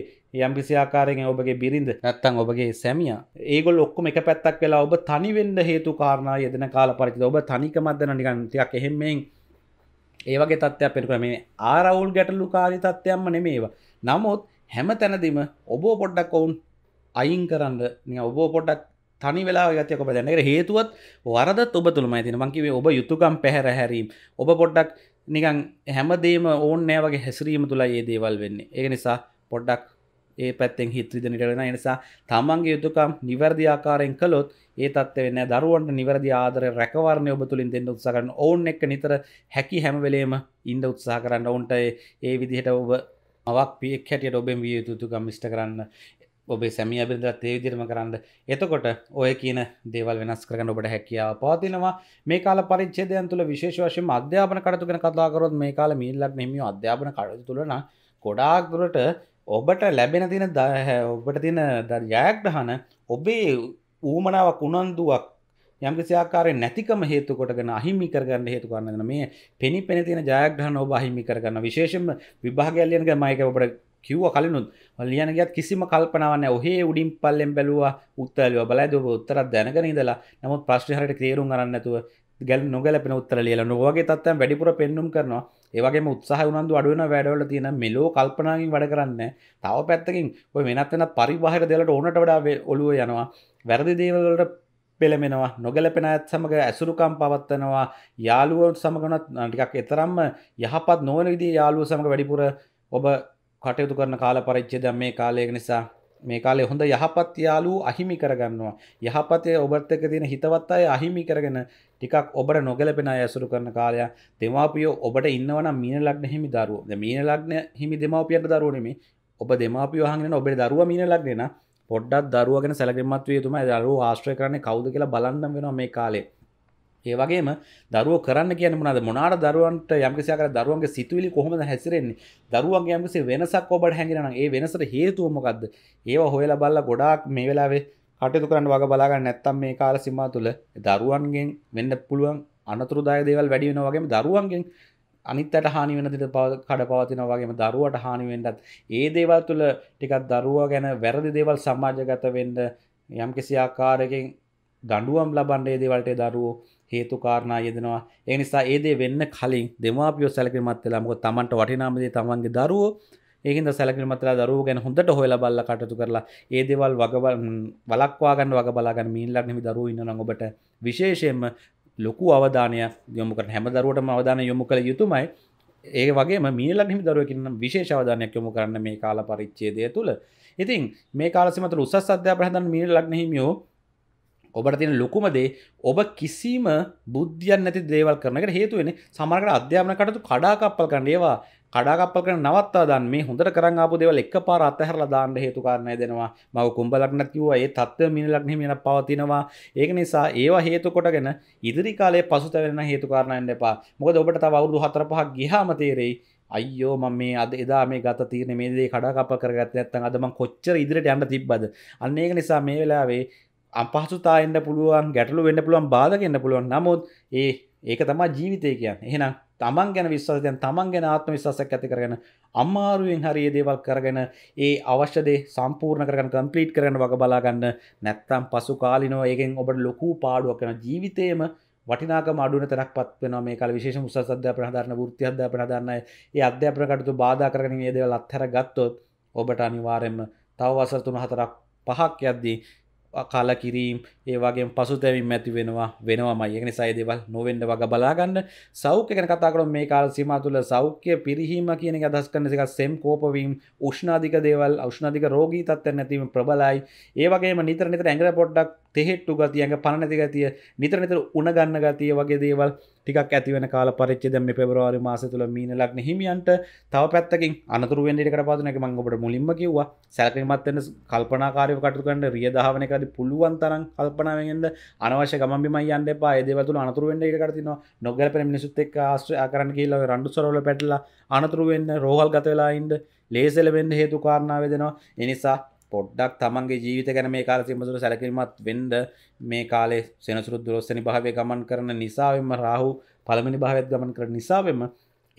යම්කිසියාකාරයෙන් ඔබගේ බිරිඳ නැත්තං ඔබගේ සැමිය ඒගොල් ඔක්කොම එක පැත්තක් වෙලා ඔබ තනිවෙන්න හේතු කාරණා යෙදෙන කාල පරිචිත ඔබ තනිකමත්දන නිගන්තියක් එහෙමෙන් ඒවගේ තත්ත්වයක් පෙනුකර මේ ආරවුල් ගැටලු කාරි තත්ත්වයක්ම නෙමේවා නමුත් හැම තැනදිම ඔබෝ පොඩ්ඩක් ඔවුන් අයින් කරන්න ඔබ පොඩක් තනි වෙලා ගතයක දැනකට හේතුවත් වරදත් ඔබ තුළම ඇතින මංකිවේ ඔබ යුතුකම් පැහැර හැරීම් ඔබ පොඩ්ඩක් නිකන් හැමදේම ඕන් නෑවගේ හැසිරීම තුළ ඒ දේවල් වෙන්නේ ඒ නිසා පොඩ්ඩක් ඒ පැත්තෙන් හිත්‍රදනටලෙන එනිසා තමන්ගේ යුතුකම් නිවැරදි ආකාරයෙන් කළොත් ඒ තත්ව වෙන දරුවන්ට නිවැරදි ආදර රැකවරණය ඔබ තුළින් දෙන්න උත්සාකරන්න ඔවුන් එක් නිතර හැකි හැමවෙලේම ඉන්ඩ උත්සාහ කරන්න ඔවුන්ට ඒ විදිහට ඔබ අවක් පියෙක් හැටියට ඔබෙන් විය යුතුතුකම් මිෂ්ට කරන්න ඔබේ සැමිය බිඳලා තේවිදිරම කරන්න එතකොට ඔය කියන දේවල් වෙනස් කරන්න ඔබට හැකියාව පවතිනවා මේ කාල පරිච්ඡේදයන් තුළ විශේෂ වශයෙන් අධ්‍යාපන කටයුතු ගැන කතා කරොත් මේ කාලේ මීලක් නෙමෙයි අධ්‍යාපන කටයුතු තුළ නම් ගොඩාක් දුරට ඔබට ලැබෙන තින ඔබට තින ජයග්‍රහන ඔබේ ඌමනාවක් උනන්දුවක් යම්කිසිආකාරය නැතිකම හේතු කොටගෙන අහිමි කරගන්න හේතු කරන්නගෙන මේ පෙනි පෙන තින ජයග්‍රහන ඔබ අහිමි කරගන්න විශේෂම විභාගයල්ලියන්ග මයික ඔබට කිව්ව කලනුත් ලියන ගත් කිසිම කල්පනාවන්න ඔහේ උඩින් පල්ලෙන් බැලවා උත්තලව බල ද උත්තරත් දැනගෙන දලා නමුත් ප්‍රශ්ිහට තේරුම් අරන්නතුව ගැල් නොගැලපෙන උත්තර ලියල නොවගේ තත්ව වැඩිපුර පෙන්නුම් කරනවා ඒවගේ උත්සාහ වුණන්දු අඩුවන වැඩවල තියෙන මෙලෝ කල්පනාවින් වැඩ කරන්න තව පැත්තකින් ඔය වෙනත් වෙන පරිවාහක දෙලට ඕනට වඩා ඔලුව යනවා වැරදි දේවල්වලට පෙළමෙනවා නොගැලපෙන ඇත් සමඟ ඇසුරුකම් පවත්වනවා යාළුවන් සමගනත් ටිකක් එතරම්ම යහපත් නොවන විදි යාලුව සමඟ වැඩිපුර ඔබ කටයුතු කරන කාල පරිච්චේද මේ කාලයක නිසා මේ කාලේ හොඳ යහපත් යාලූ අහිමි කරගන්නවා. යහපතේ ඔබත් එක්ක තියෙන හිතවත් අය අහිමි කරගෙන ටිකක් ඔබට නොගැලපෙන අය ඇසුරු කරන කාලය දෙමාපියෝ ඔබට ඉන්නවනම් මීන ලග්න හිමි දරුවෝ. දැන් මීන ලග්න හිමි දෙමාපියන්ට දරුවෝ නෙමෙයි. ඔබ දෙමාපියෝ අහගෙන ඉන්න ඔබේ දරුවා මීන ලග්නේ නා පොඩ්ඩක් දරුවගෙන සැලකිලිමත් විය යුතුමයි දරුවෝ ආශ්‍රය කරන්නේ කවුද කියලා බලන්න වෙනවා මේ කාලේ. ඒ වගේම දරුවෝ කරන්න කියන මොනද මොනාට දරුවන්ට යම්කිසියක් කර දරුවන්ගේ සිතුවිලි කොහොමද හැසිරෙන්නේ දරුවන්ගේ යම්කිසි වෙනසක් ඔබට හැඟෙනවා නම් ඒ වෙනසට හේතුව මොකද්ද ඒවා හොයලා බලලා ගොඩාක් මේ වෙලාවේ කටයුතු කරන්න වග බලා ගන්න නැත්නම් මේ කාල සීමාව තුළ දරුවන්ගෙන් වෙන්න පුළුවන් අනතුරුදායක දේවල් වැඩි වෙනවා වගේම දරුවන්ගෙන් අනිත්තට හානි වෙන දිට කඩ පවතිනවා වගේම දරුවට හානි වෙන්නත් ඒ දේවල් තුළ ටිකක් දරුවා ගැන වැරදි දේවල් සමාජගත වෙන්න යම් කිසි ආකාරයකින් දඬුවම් ලබන්නේ දේවල්ට දරුවෝ හේතුකාරණා යෙදෙනවා ඒ නිසා ඒ දේ වෙන්න කලින් දෙමාපියෝ සැලකිලිමත් වෙලා මොකද Tamanට වටිනාම දේ Tamanගේ දරුවෝ ඒකින්ද සැලකිලිමත් වෙලා දරුවෝ ගැන හොඳට හොයලා බලලා කටයුතු කරලා ඒ දේවල් වග වලක්වා ගන්න වග බලා ගන්න මීන්ලක් නෙමෙයි දරුවෝ ඉන්නවා නම් ඔබට විශේෂයෙන්ම ලොකු අවධානය යොමු කරන හැම දරුවටම අවධානය යොමු කළ යුතුමයි ඒ වගේ මීල හිමි දරුවකින්නම් විශේෂවධානයක් යොමු කරන්න මේ කාල පරිච්චේදය තුළ ඉතින් මේ කාලසිමත උසස් අධ්‍යාපනහදන් මීල ලක්නහිමියෝ ඔබට තියෙන ලොකුමදේ ඔබ කිසිම බුද්ධියන් නැති දේවල් කරනකට හේතුවෙන සමරකට අධ්‍යාපන කටතු කඩාකප්පල් කරන්න ඒවා කඩාකප්පල් කර නවත්තා දන් මේ හොඳට කරන්න ආපු දේවල් එක පාර අතහැරලා දාන්න හේතු කාරණය දෙනවා මව කුඹලක්නත් කිව්වා ඒ තත්ත්ව මිනිලක් හිමින පවතිනවා ඒක නිසා ඒවා හේතු කොටගෙන ඉදිරි කාලේ පසුතැවෙන හේතු කාරණයන් එපා මොකද ඔබට තව අවුරුදු 4 5ක් ගියාම තේරෙයි අයියෝ මම මේ අද එදා මේ ගත තීරණ මේ දේ කඩාකප්පල් කරගත්තේ නැත්නම් අද මං කොච්චර ඉදිරියට යන්න තිබ්බද අන්න ඒක නිසා මේ වෙලාවේ අපහසුතා එන්න පුළුවන් ගැටලු වෙන්න පුළුවන් බාධගන්න පුළුවන් නමුත් ඒ ඒක තමා ජීවිතය කියන්න එහෙනම් තමන් ගැන විශ්වාසයන් තමන් ගැන ආත්ම විශවාසක් ඇති කරගෙන අම්මාරුවෙන් හරියේ දේවල් කරගෙන ඒ අවශ්‍යදේ සම්පූර්ණ කරන කම්පලීට් කරන වග බලාගන්න නැත්තම් පසු කාලිනෝ ඒකෙන් ඔබට ලොකු පාඩුවක් කෙන ජීවිතයම වටිනාක මඩුන තැක් පත්වන මේ කල විශේෂ උසස් අධ්‍ය ප්‍රධාරන ෘති අධ්‍ය ප්‍රධාරන්නය ඒ අධ්‍යාපන කටතු බාධ කරන ඒදවල් අත්හර ගත්තොත් ඔබට අනිවාරෙන්ම තව වසර තුන හතරක් පහක් යද්දී කාල කිරීම් ඒවාගේ පසු තැවිම් ඇති වෙනවා වෙනවා මයගෙන සයිදවල් නොවෙන්ඩ වග බලාගන්න සෞඛ්‍ය කන කතාකරන මේ කාල් සීම තුළ සෞඛ්‍ය පිරිහීම කියන අදස් කරන එක සෙම් කෝපවීම් උෂ්නාධික දේවල් උෂ්නාධික රෝගී තත්ව නැතිීම ප්‍රබලයි ඒවගේ නිතර නිතර ඇඟර පොඩ්ඩක් තෙහෙට්ටු ගතියඟ පණනැති ගතිය නිතර නිතර උනගන්න ගතිය වගේ දේවල් ටිකක් ඇතිවන කාල පරිච්චද මේ පෙබරවාරි මාස තුළ මීන ලක්න හිමියන්ට තව පැත්තකින් අනතුර වෙන්ඩිට පාන එක මංගොට මුලින්ම කිව්වා සැලකමත්වන කල්පනාකාරය කටු කන්න රියදාවන කරද පුළුවන් තරන් කල්පනාවෙන්ද අනවශ්‍ය ගමබිම යන්න පා ඒදවතු අනතුර වෙන්ඩ ඉට කරතින නොගල් පෙන මිනිසුත්තෙක් ආශ්‍රය කරන කියල රඩු සරල පැටලා අනතුරුවෙන්න රෝහල් ගතවෙලායින්ද ලේසලවෙන්න හේතු කාරණාව දෙෙනවා එනිසා පොඩ්ඩක් තමන්ගේ ජීවිත ගැන මේ කාල සිමසුර සැලකිරීමත් වෙන්ඩ මේ කාලේ සෙනසුරු දුරස්සනි භාවය ගමන් කරන නිසාවෙම රාහු පළමිනි භාවත් ගමන් කර නිසාවෙම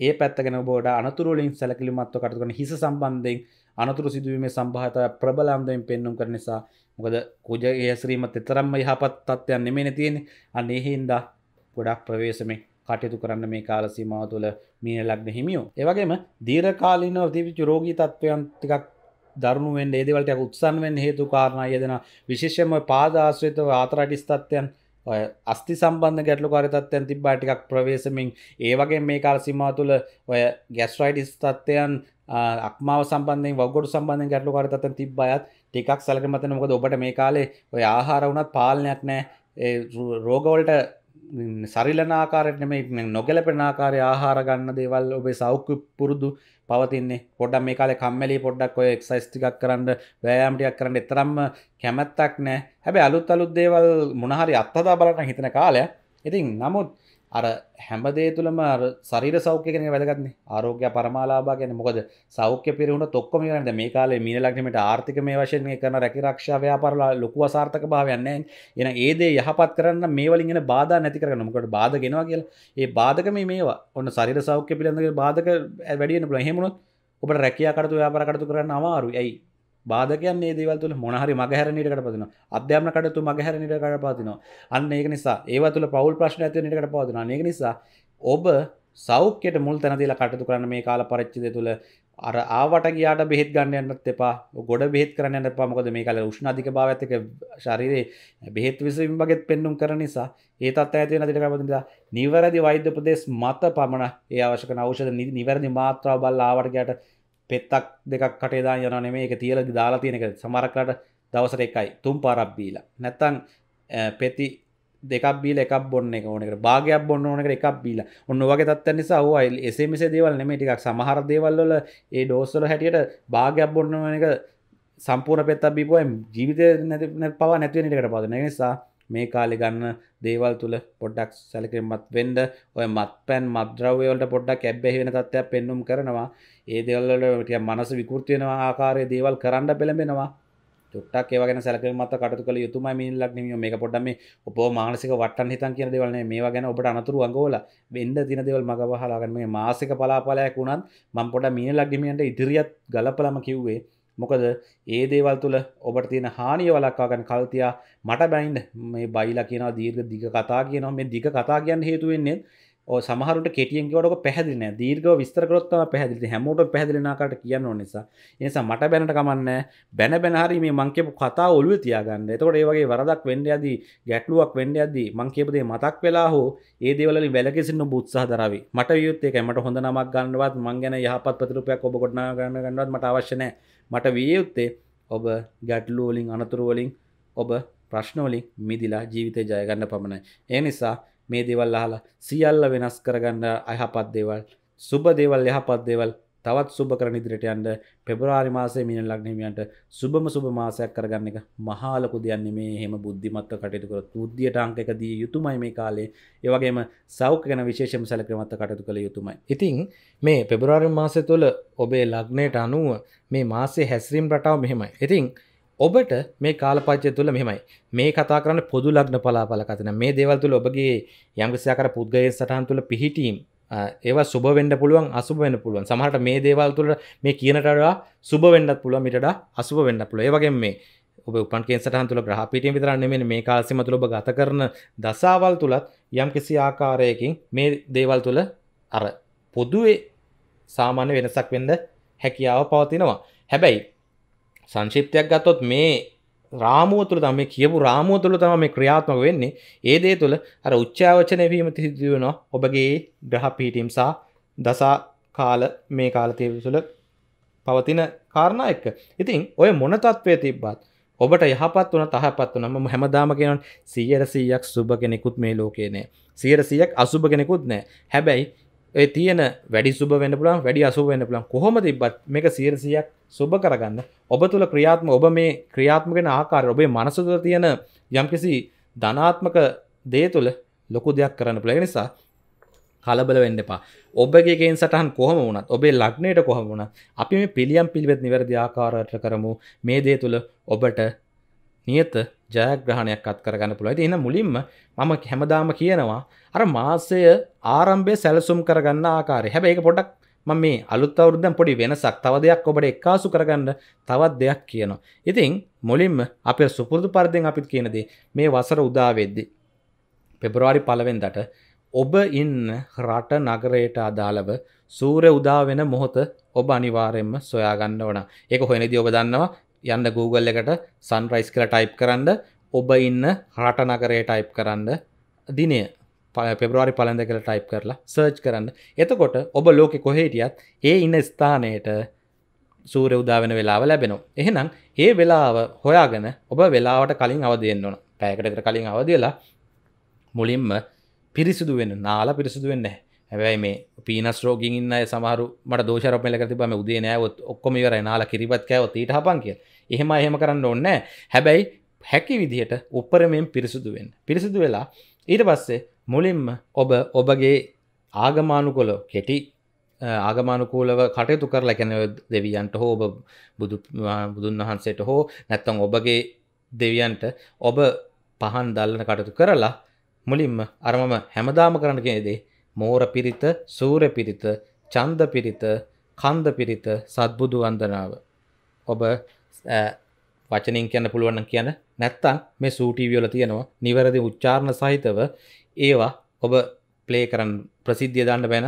ඒ පැත්තගෙන බෝඩ අනතුරුලින් සැලකිලිමත්ව කටකන හිස සම්බන්ධයෙන් අනතුරු සිදුවීමේ සම්භාතය ප්‍රබලාන්දයෙන් පෙන්නුම් කර නිසා මොකද කුජ ඒස්රීමත් එතරම්ම යහපත් තත්ත්වයන් නෙමෙන තියෙන අනේහින්දා ගොඩක් ප්‍රවේශමේ කටයුතු කරන්න මේ කාලසීමාව තුළ මීන ලක්න හිමියෝ. ඒවගේම දීරකාලීන දිවිච රෝගී තත්ත්වයන් ටිකක් දරුණුවෙන් ඒදවලට උත්සන්වෙන් හේතු කාරණ යදෙන විශේෂම පාදාශ්‍රිත ආතරටිස් තත්ත්වයන් ඔය අස්ති සම්බන්ධ ගැටලු කාරිතත්වයන් තිබ්බාටිකක් ප්‍රවේශමින් ඒවගේ මේ කාල සිමා තුළ ඔය ගැස්රයිඩිස් තත්ත්වයන් අක්මාව සම්බන්ධ වගොඩ සම්බන්ධ ගැටලු කාරිතත්වයන් තිබ්බයත් ටිකක් සැලක මතන මොකද ඔබට මේ කාලේ ඔය ආහාර වුණත් පාලනයක් නෑ රෝගවලට සරිලනාකාරයට මේ නොගැලපෙන ආකාරය ආහාර ගන්න දේවල් ඔබේ සෞඛ්‍ය පුරුදු පවතින්නේ පොඩ්ඩක් මේ කාලේ කම්මැලි පොඩ්ඩක් ඔය එක්සයිස් ටිකක් කරන්න වෑයම් ටිකක් කරන්න එතරම්ම කැමැත්තක් නැහැ. හැබැයි අලුත් අලුත් දේවල් මොන හරි අත්හදා බලන්න හිතන කාලය. ඉතින් නමුත් අර හැමදේ තුළම සරි සෞඛ්‍ය කෙන වැදගත්න්නේ ආරෝග්‍ය පරමාලාබා ගැන මොකද සෞඛ්‍ය පිරුණ තොක්කොම ද මේ කාලේ මීන ලක්නීමට ආර්ථික මේ වශයෙන් කරන රැකිරක්ෂා ව්‍යාපරලා ලොකුව සාර්ථක භාවයන්න එන ඒදේ යහපත් කරන්න මේවලින් එන බාධ නැති කරන මොකට බාධගෙනවා කියලා ඒ බාධක මේ මේවා ඔන්න සරිර සෞඛ්‍ය පිළඳගේ බාධක වැඩියෙන පුළ හෙමුණොත් ඔබට රැකයා කරතු ව්‍යාපරකටතු කරන්න අමාරු ඇයි බාධකයන් ඒ දේවල් තුළ මොනහරි මගහැරණයට පතින අධ්‍යාපන කටතු මගහැරණයට කට පාතිනවා අන්න ඒක නිසා ඒව තුළ පවල් ප්‍රශ්න ඇතිනට කට පාතින ඒක නිසා ඔබ සෞඛ්‍යයට මුල් තැනදිලා කටතු කරන්න මේ කාල පරච්චිදය තුළ අර ආවට ගියාට බෙහෙත් ගන්නයන්නත් එපා ගොඩ බෙත් කරන්න එපා මොකද මේ කල උෂ්ණධික භාවත්තක ශරීරයේ බෙහෙත් විසීම් වගේත් පෙන්නුම් කර නිසා ඒතත් ඇතිවෙන දිට කරපතිද නිවැරදි වෛද්‍යපදෙස් මත පමණ ඒ අවශ්‍යක නෞෂධ නිවැරදි මාත්‍රාව බල්ල ආවට ගයට පෙත්තක් දෙකක් කටේදා යන නෙමේ එක තියල දාලා තියෙනක සමරක්ලට දවසර එකයි තුම් පරක්්බීලා නැත්තං පෙති දෙකක් බීල එකක් බොන්න එක ඕනක භාගයක් බොන්න ඕනක එකක් බීල ඔන්න වගේ තත්ත නිසා හෝයිල් එසේමස දේවල් නෙම ටික් සමහර දේවල්ල ඒ ඩෝස්සල හැටියට භාගයක් බොන්න එක සම්පූර්ණ පෙත්ත බිපුවයි ජීවිතය නැති පවා නැතිවනිටකට පාදන නිසා මේ කාලි ගන්න දේවල් තුළ පොඩ්ඩක් සැලකරමත් වෙන්ඩ ඔය මත් පැන් මද්‍රවවලට පොඩ්ඩක් ඇබ්බැහි වෙන තත්ත්වයක් පෙන්නුම් කරනවා ඒ දෙවල්ලට මනස විකෘතියෙන ආකාරය දේවල් කරන්න පෙළඹෙනවා චුට්ටක් ඒව ගැන සැලකිලි මත කටයුතු කළ යුතුමයි මිනිල්ලක් නෙමෙයි මේක පොඩ්ඩක් මේ ඔබව මානසික වට්ටන්න හිතන් කියන දේවල් නෙමෙයි මේවා ගැන ඔබට අනතුරු අඟවලා වෙන්න දින දේවල් මග වහලා ගන්න මේ මාසික පලාපලයක් වුණත් මම පොඩ්ඩක් මිනිල්ලක් නෙමෙයින්ට ඉදිරියත් ගලපලම කිව්වේ මොකද ඒ දේවල් තුළ ඔබට තියෙන හානිය වලක්වා ගන්න කල්තියා මට බයින්ඩ් මේ බයිලා කියනවා දීර්ඝ දිග කතා කියනවා මේ දිග කතා කියන්න හේතු වෙන්නේ සමහරට කෙටියෙන්ගේවට පැහදින දීර්ග විස්තරකරොත්ම පැහදිලි හැමෝට පැදිලිනාකට කියන්න නිසා නිසා මට බැනට කමන්න බැන බැනහරි මේ මංකපු කතා ඔලු තියාගන්න එතකොට ඒවගේ වරදක් වෙන්ඩ අදී ගැටලුවක් වෙන්ඩ අදී මංකේපදේ මතක් වෙලා හෝ ඒදවලින් වැලකෙසින්න බුත්සාහ දරවි මට යුත්තේ මට හොඳ නමක් ගන්නවත් මංගැන යහපත් පතිරපයක් ඔබ ගොඩ්නා ගන්න ගන්නවත් මට අවශ්‍යනෑ මට විය යුත්තේ ඔබ ගැටලුවලින් අනතුරුවලින් ඔබ ප්‍රශ්නවලින් මිදිලා ජීවිතය ජයගන්න පමණයි ඒ නිසා මේ දෙවල් අහලා සියල්ල වෙනස් කරගන්න අයහපත් දේවල් සුබ දේවල් යහපත් දේවල් තවත් සුබ කර ඉදිරිට යන්ට පෙබරවාරි මාසේ මිනල් ලක්නමියන්ට සුබම සුබ මාසයක් කරගන්න එක මහාලකු දෙයන්නේ මේ හෙම බුද්ධිමත්ව කටයුතුකර තුද්ධියට අංක එක දී යුතුමයි මේ කාලේ ඒවගේම සෞඛ ගැන විශේෂම සැලක්‍රමත්ත කටයුතු කළ යුතුමයි. ඉතිං මේ පෙබරවාරි මාසය තුළ ඔබේ ලග්නයට අනුව මේ මාසේ හැස්රීම් රටාව මෙහෙමයි. ඉතිං ඔබට මේ කාලපච්චය තුළ මෙමයි මේ කතා කරන්න පොදු ලග්න පලාපල කතන මේ දේවල් තුළ ඔබගේ යංගසයකර පුද්ගය සටහන් තුළ පිහිටීම් ඒව සුබ වෙන්ඩ පුළුවන් අසුබ වෙන්න පුළුවන් සමහට මේ දේවල් තුළ මේ කියනටවා සුබ වෙන්නත් පුළුව මිට අසුබ වෙන්න පුළුව ඒවගේ මේ ඔබ උපන්ගේ සටහන් තුළ ග්‍රහපිටීම විතරන්න මෙ මේ කාල්සිම තුළ ඔබ ගත කරන දසාවල් තුළත් යම් කිසි ආකාරයකින් මේ දේවල් තුළ අර පොදුවේ සාමාන්‍ය වෙනසක් වෙන්ද හැකියාව පවතිනවා හැබැයි සංශිප්තයක් ගත්තොත් මේ රාමුව තුළ තම කියපු රාමුව තුළ තම මේ ක්‍රියාත්මක වෙන්නේ ඒ දේ තුළ අර උච්චාවචනය වීම තිසිදුවනවා ඔබගේ ග්‍රහ පිහිටීම් සහ දසා කාල මේ කාලතය තුළ පවතින කාරණා එක්ක ඉතින් ඔය මොන තත්ත්වය තිබ්බත් ඔබට යහපත් වන තහපත් වනම හැමදාම කියනන් සියර සීයක් සුභ කෙනෙකුත් මේ ලෝකේනය සියර සියක් අසුභ කෙනෙකුත් නෑ හැබැයි ඒ තියෙන වැඩි සුබ වෙන පුලන් වැඩි අසු වෙන පුලන් කොහොම තිබත් මේක සියරසියක් සුබ කරගන්න ඔබ තුළ ක්‍රියාත්ම ඔබ මේ ක්‍රියාත්මගෙන ආකාර ඔබේ මනසුද තියෙන යම්කිසි ධනාත්මක දේ තුළ ලොකු දෙයක් කරන්න පලෙ නිසා කලබල වෙන්න එපා ඔබගේගෙන් සටහන් කොහම වුණත් ඔබේ ලක්නයට කොහම වුණ අපි මේ පිළියම් පිළිවෙත් නිවැරදි ආකාරයට කරමු මේ දේ තුළ ඔබට නියත ජයග්‍රහණයක් අත් කරගන්න පුළුවන් එන මුලින්ම මම හැමදාම කියනවා අර මාසය ආරම්භය සැලසුම් කරගන්න ආකාරය හැබැයි ඒක පොඩක් මම මේ අලුත් අවුරුද්දෙන් පොඩි වෙනසක් තව දෙයක් ඔබට එක්කාසු කරගන්න තවත් දෙයක් කියනවා. ඉතින් මුලින්ම අපේ සුපුරුදු පරිදිෙන් අපිත් කියන දේ මේ වසර උදා වෙද්දි පෙබරවාරි පළවෙනිදාට ඔබ ඉන්න රට නගරයට අදාළව සූර්ය උදා වෙන මොහොත ඔබ අනිවාර්යෙන්ම සොයා ගන්න ඕන. ඒක හොයනදී ඔබ දන්නවා යන්න Google එකට sunrise කියලා type කරන්න ඔබ ඉන්න රට නගරය type කරන්න දිනය පෙබරවාරි පලඳ කළ ටයිප් කරලා සර්ච් කරන්න එතකොට ඔබ ලෝක කොහේටියත් ඒ ඉන්න ස්ථානයට සූර උදාවෙන වෙලාව ලැබෙනවා එහෙනම් ඒ වෙලාව හොයාගෙන ඔබ වෙලාවට කලින් අවදයෙන් ඕන පැයකටකට කලින් අවදලා මුලින්ම පිරිසිදු වෙන නාලා පිරිසිදු වෙන්න හැබැයි මේ පීනස් රෝගින් ඉන්න සමහරු මට දෝෂරපමලක තිබම උදේ නෑවත් ඔක්කොම ඉවරයි නාලා කිරිපත් කෑවොත් ඊට හපන් කියලා. එහෙම එහෙම කරන්න ඕනේ නැහැ. හැබැයි හැකි විදිහට උපරමෙන් පිරිසුදු වෙන්න. පිරිසුදු වෙලා ඊට පස්සේ මුලින්ම ඔබ ඔබගේ ආගමානුකොල කෙටි ආගමානුකූලව කටයුතු කරලා කැන දෙවියන්ට හෝ ඔබ බුදුන් වහන්සේට හෝ නැත්තම් ඔබගේ දෙවියන්ට ඔබ පහන් දල්ලන කටතු කරලා මුලින්ම අරමම හැමදාම කරනකේදේ මෝර පිරිත සූර පිරිත චන්ද පිරිත කන්ද පිරිත සත්බුදු වන්දනාව ඔබ වචනින් කියන්න පුළුවන්න කියන නැත්තං මේ සූටීවියල තියෙනවා නිවැරදි උච්චාරණ සහිතව ඒවා ඔබ ප්ලේ කරන්න ප්‍රසිද්ධිය දාන්න බැන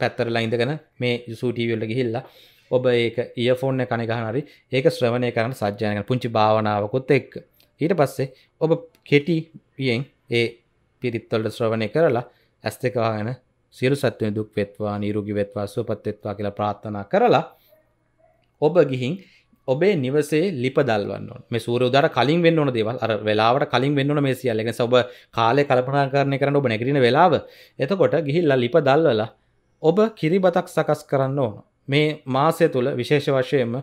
පැත්තරලා ඉඳගෙන මේ යුසුටීවල්ල ගිහිල්ලා ඔබ ඒක ඒෆෝන කනගහනරි ඒක ශ්‍රවණය කරන සජ්‍යයන පුංචි භාවනාවකොත් එක් ඊට පස්සේ ඔබ කෙටි වියෙන් ඒ පිරිත්තොල්ට ශ්‍රවණය කරලා ඇස් දෙකවාගෙන සියලු සත්වය දුක් වෙත්වා නිරුගි වෙත්වා සුවපත් වෙත්වා කියලා ප්‍රාත්ථනා කරලා ඔබ ගිහින් ඔබේ නිවසේ ලිප දල්වන්න මේ සූර දර කලින් වෙන්න ඕන දේවල් අර වෙලාවට කලින් වෙන්න මේ සියල්ලගෙන ඔබ කාලය කල්පනා කරණය කරන්න ඔබ නැගරෙන වෙලාව එතකොට ගිහිල්ලා ලිප දල්වලා ඔබ කිරිබතක් සකස් කරන්න ඕන මේ මාසය තුළ විශේෂ වශයෙන්ම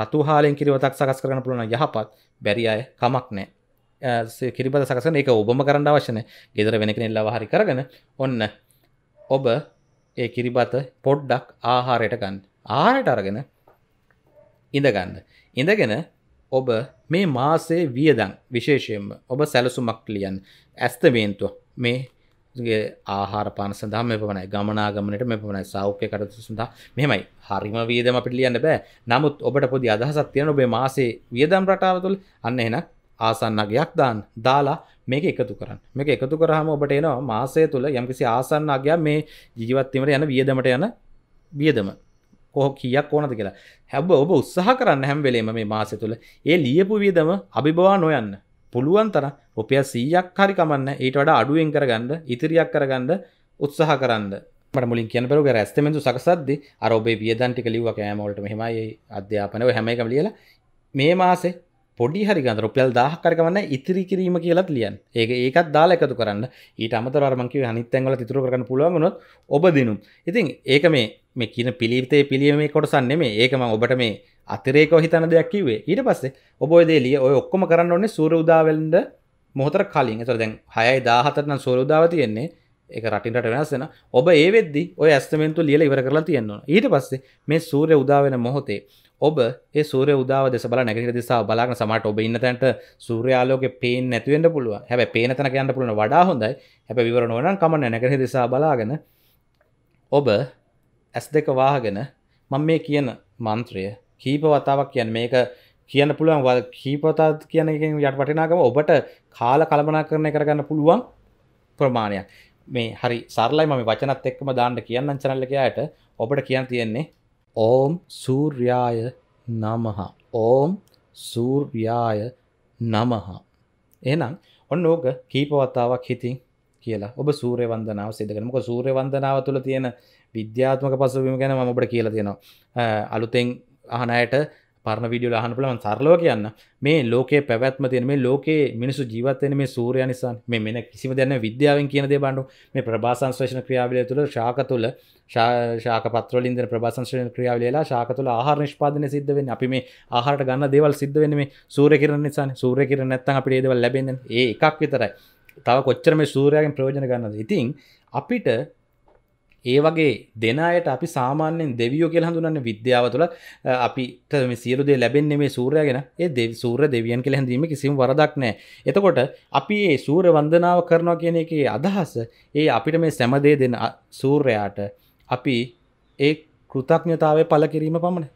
රතුහාලෙන් කිරිවතක් සකස් කරන පුළුවන යහපත් බැරි අය කමක් නෑ කිරිබත සකසන එක ඔබම කරන්න අවශ්‍යන ගෙදර වෙනකෙන එල්ලා හරි කරගෙන ඔන්න ඔබ ඒ කිරිබත පොඩ්ඩක් ආහාරයට ගන්න ආහාරයට අරගෙන ඉඳගන්න. ඉඳගෙන ඔබ මේ මාසේ වියදන් විශේෂයෙන්ම ඔබ සැලසුමක් ලියන් ඇස්තවේන්තුව මේගේ ආහාර පාන සඳහම පමණයි ගමනාගමනට මෙ පමණයි සෞඛ්‍ය කරතු සඳහා මෙමයි හරිම වියදම පිට ලියන්න බෑ නමුත් ඔබට පොදි අදහසත් තියෙන ඔබේ මාසේ වියදම් රටාවතුල් අන්න එන ආසන්නගයක් දාන් දාලා මේක එකතු කරන්න මේක එකතු කරහම ඔබට එනවා මාසය තුළ යම්කිසි ආසන්නගයක් මේ ජීවත්වීමට යන වියදමට යන වියදම කොහ කියක් ඕනද කියලා හැබ ඔබ උත්සාහ කරන්න හැම් වෙලේම මේ මාස තුළ ඒ ලියපු වියදම අභිබවා නොයන්න පුළුවන් තර ඔපය සීයක් හරි කමන්න ඊට වඩ අඩුවෙන් කරගන්න ඉතිරියක් කරගන්න උත්සාහ කරන්න මුලින් කියන පෙරු රැස්තමෙන්තු සකසද්දි අරෝබේ වියදන්ටික ලිව කෑමෝලට මෙහමයි අධ්‍යාපනව හැමකම ලියලා මේ මාසේ පොඩි හරි ගන්න රුපියල් දාහක් කරගන්න ඉතිරි කිරීම කියලත් ලියන් ඒක ඒකත් දාලා එකතු කරන්න ඊට අමතරමක අනිත්තැන්වල තිතුර කරන්න පුළුවන්ගනොත් ඔබ දිනුම් ඉතින් ඒක මේ මේ කියන පිළිවිතේ පිළියමේ කොටසන්නේ මේ ඒකම ඔබට මේ අතිරේක හිතන දෙයක් කිවේ ඊට පස්සේ ඔබෝදේලිය ඔය ඔක්කොම කරන්න ඔන්නේ සූර උදාවෙන්ට මොහතර කලින් එතර දැන් හයයි දාහතරන සූර උදාව තියෙන්නේ එක රටින්ට වෙනස්සෙන ඔබ ඒ වෙද්දි ඔය ඇස්තමෙන්තු ලියල ඉවර කරලා තියෙන්නවා ඊට පස්සේ මේ සූරය උදාවෙන මොහොතේ ඔබ ඒ සූරය උදාව දෙස බල නැගිට දිසා බලාගෙන සමහරට ඔබ ඉන්න තැනට සූර්යාලෝකේ පේන්නේ නැති වෙන්න පුළුවන් හැබැයි පේන තැනක යන්න පුළුවන් වඩා හොඳයි හැබැයි විවරණ ඕන නම් කමන්න නැගිට දිසා බලාගෙන ඔබ ඇස් දෙක වාහගෙන මම මේ කියන මන්ත්‍රය කීප වතාවක් කියන මේක කියන පුළුවන් කීපතාත් කියන එකින් යට වටිනාකම ඔබට කාල කළමනා කරණය කරගන්න පුළුවන් ප්‍රමාණයක් මේ හරි සරලයි මම වචනත් එක්කම දාන්න කියන්න චනල්ලකයායට ඔබට කියන්න තියෙන්නේ ඕම් සූර්යාය නමහා ඕම් සූර්යාය නමහා එහනම් ඔන්න ඕක කීපවතාවක් හිතින් කියලා ඔබ සූරය වන්දනාව සිදකනමක සූරය වන්දනාව තුළ තියෙන විද්‍යාත්මක පසුවීම ගැන ම ඔබට කියලා තියෙනවා අලුතෙන් අහනයට පරණ විඩිය ලහනපුලන් සරලෝ කියන්න මේ ලෝකේ පැවැත්ම තියෙන මේ ලෝකේ මිනිසු ජීවත්තයන මේ සූරය නිසා මේ මෙන කිසිම දැන විද්‍යාවෙන් කියනදේ බණ්ඩු මේ ප්‍රභාසංශේෂණ ක්‍රියාවලය තුළ ශාක තුළ ශාක පත්‍රලින්ද ප්‍රභාසංශයෙන් ක්‍රියාවලලා ශාක තුළ ආහාර නිෂ්පාදන සිද්ධ වෙන අපි මේ ආහාරට ගන්න දේවල් සිද්ධ වෙන මේ සූරය කිරණ නිසා සූරය කිරණ නැත්තම් අපිට ඒදවල් ලැබෙන ඒ එකක් විතරයි තව කොච්චර මේ සූරයාගෙන් ප්‍රයෝජන ගන්නද ඉතින් අපිට ඒ වගේ දෙන අයට අපි සාමාන්‍යෙන් දෙවියෝ කියලා හඳුනන්න විද්‍යාව තුළ අපිට සියලුදේ ලැබෙන්නේ මේ සූරයගෙන ඒ දෙ සූර දෙවියන් කෙළ හැඳීම කිසිම වරදක් නෑ එතකොට අපි ඒ සූර වන්දනාව කරනවා කියන එක අදහස ඒ අපිට මේ සැමදේ දෙන සූර්යාට අපි ඒ කෘතඥතාව පල කිරීම පමණ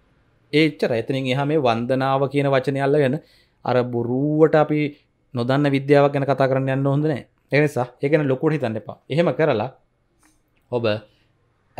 ඒච්චර එතනින් එහා මේ වන්දනාව කියන වචනයල්ල ගැන අර බොරුවට අපි නොදන්න විද්‍යාවක් ගැන කතා කරන්න යන්න හොඳ නෑ එනිසා ඒගැන ලොකුට හිතන්න එපා එහෙම කරලා ඔබ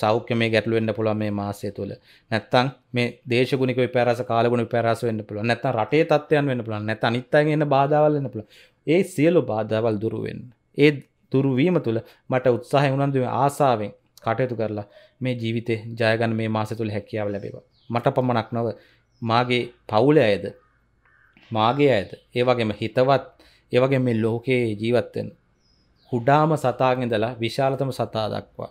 සෞඛ්‍යමය ගැටලුවෙන්න්න පුළුව මේ මාසය තුළ නැත්තං මේ දේශගුණක පැරස කාලගුණ පැරස වන්න පුළ නැත රටේ තත්වයන් වන්න පුළන් නැත අනිත්තන් එන්න බාධාවල්ලන්න පුළ ඒ සියලු බාධාවල් දුරුවෙන් ඒ දුරුවීම තුළ මට උත්සාහ උනන්දුව ආසාාවෙන් කටයුතු කරලා මේ ජීවිතය ජයගන්න මේ මාස තුළ හැකියාව ලැබේවා මට පමණක් නොව මාගේ පවුල ඇයද මාගේ ඇද ඒවගේම හිතවත් ඒවගේ මේ ලෝකයේ ජීවත්වෙන් හුඩාම සතාගෙදලා විශාලතම සතා දක්වා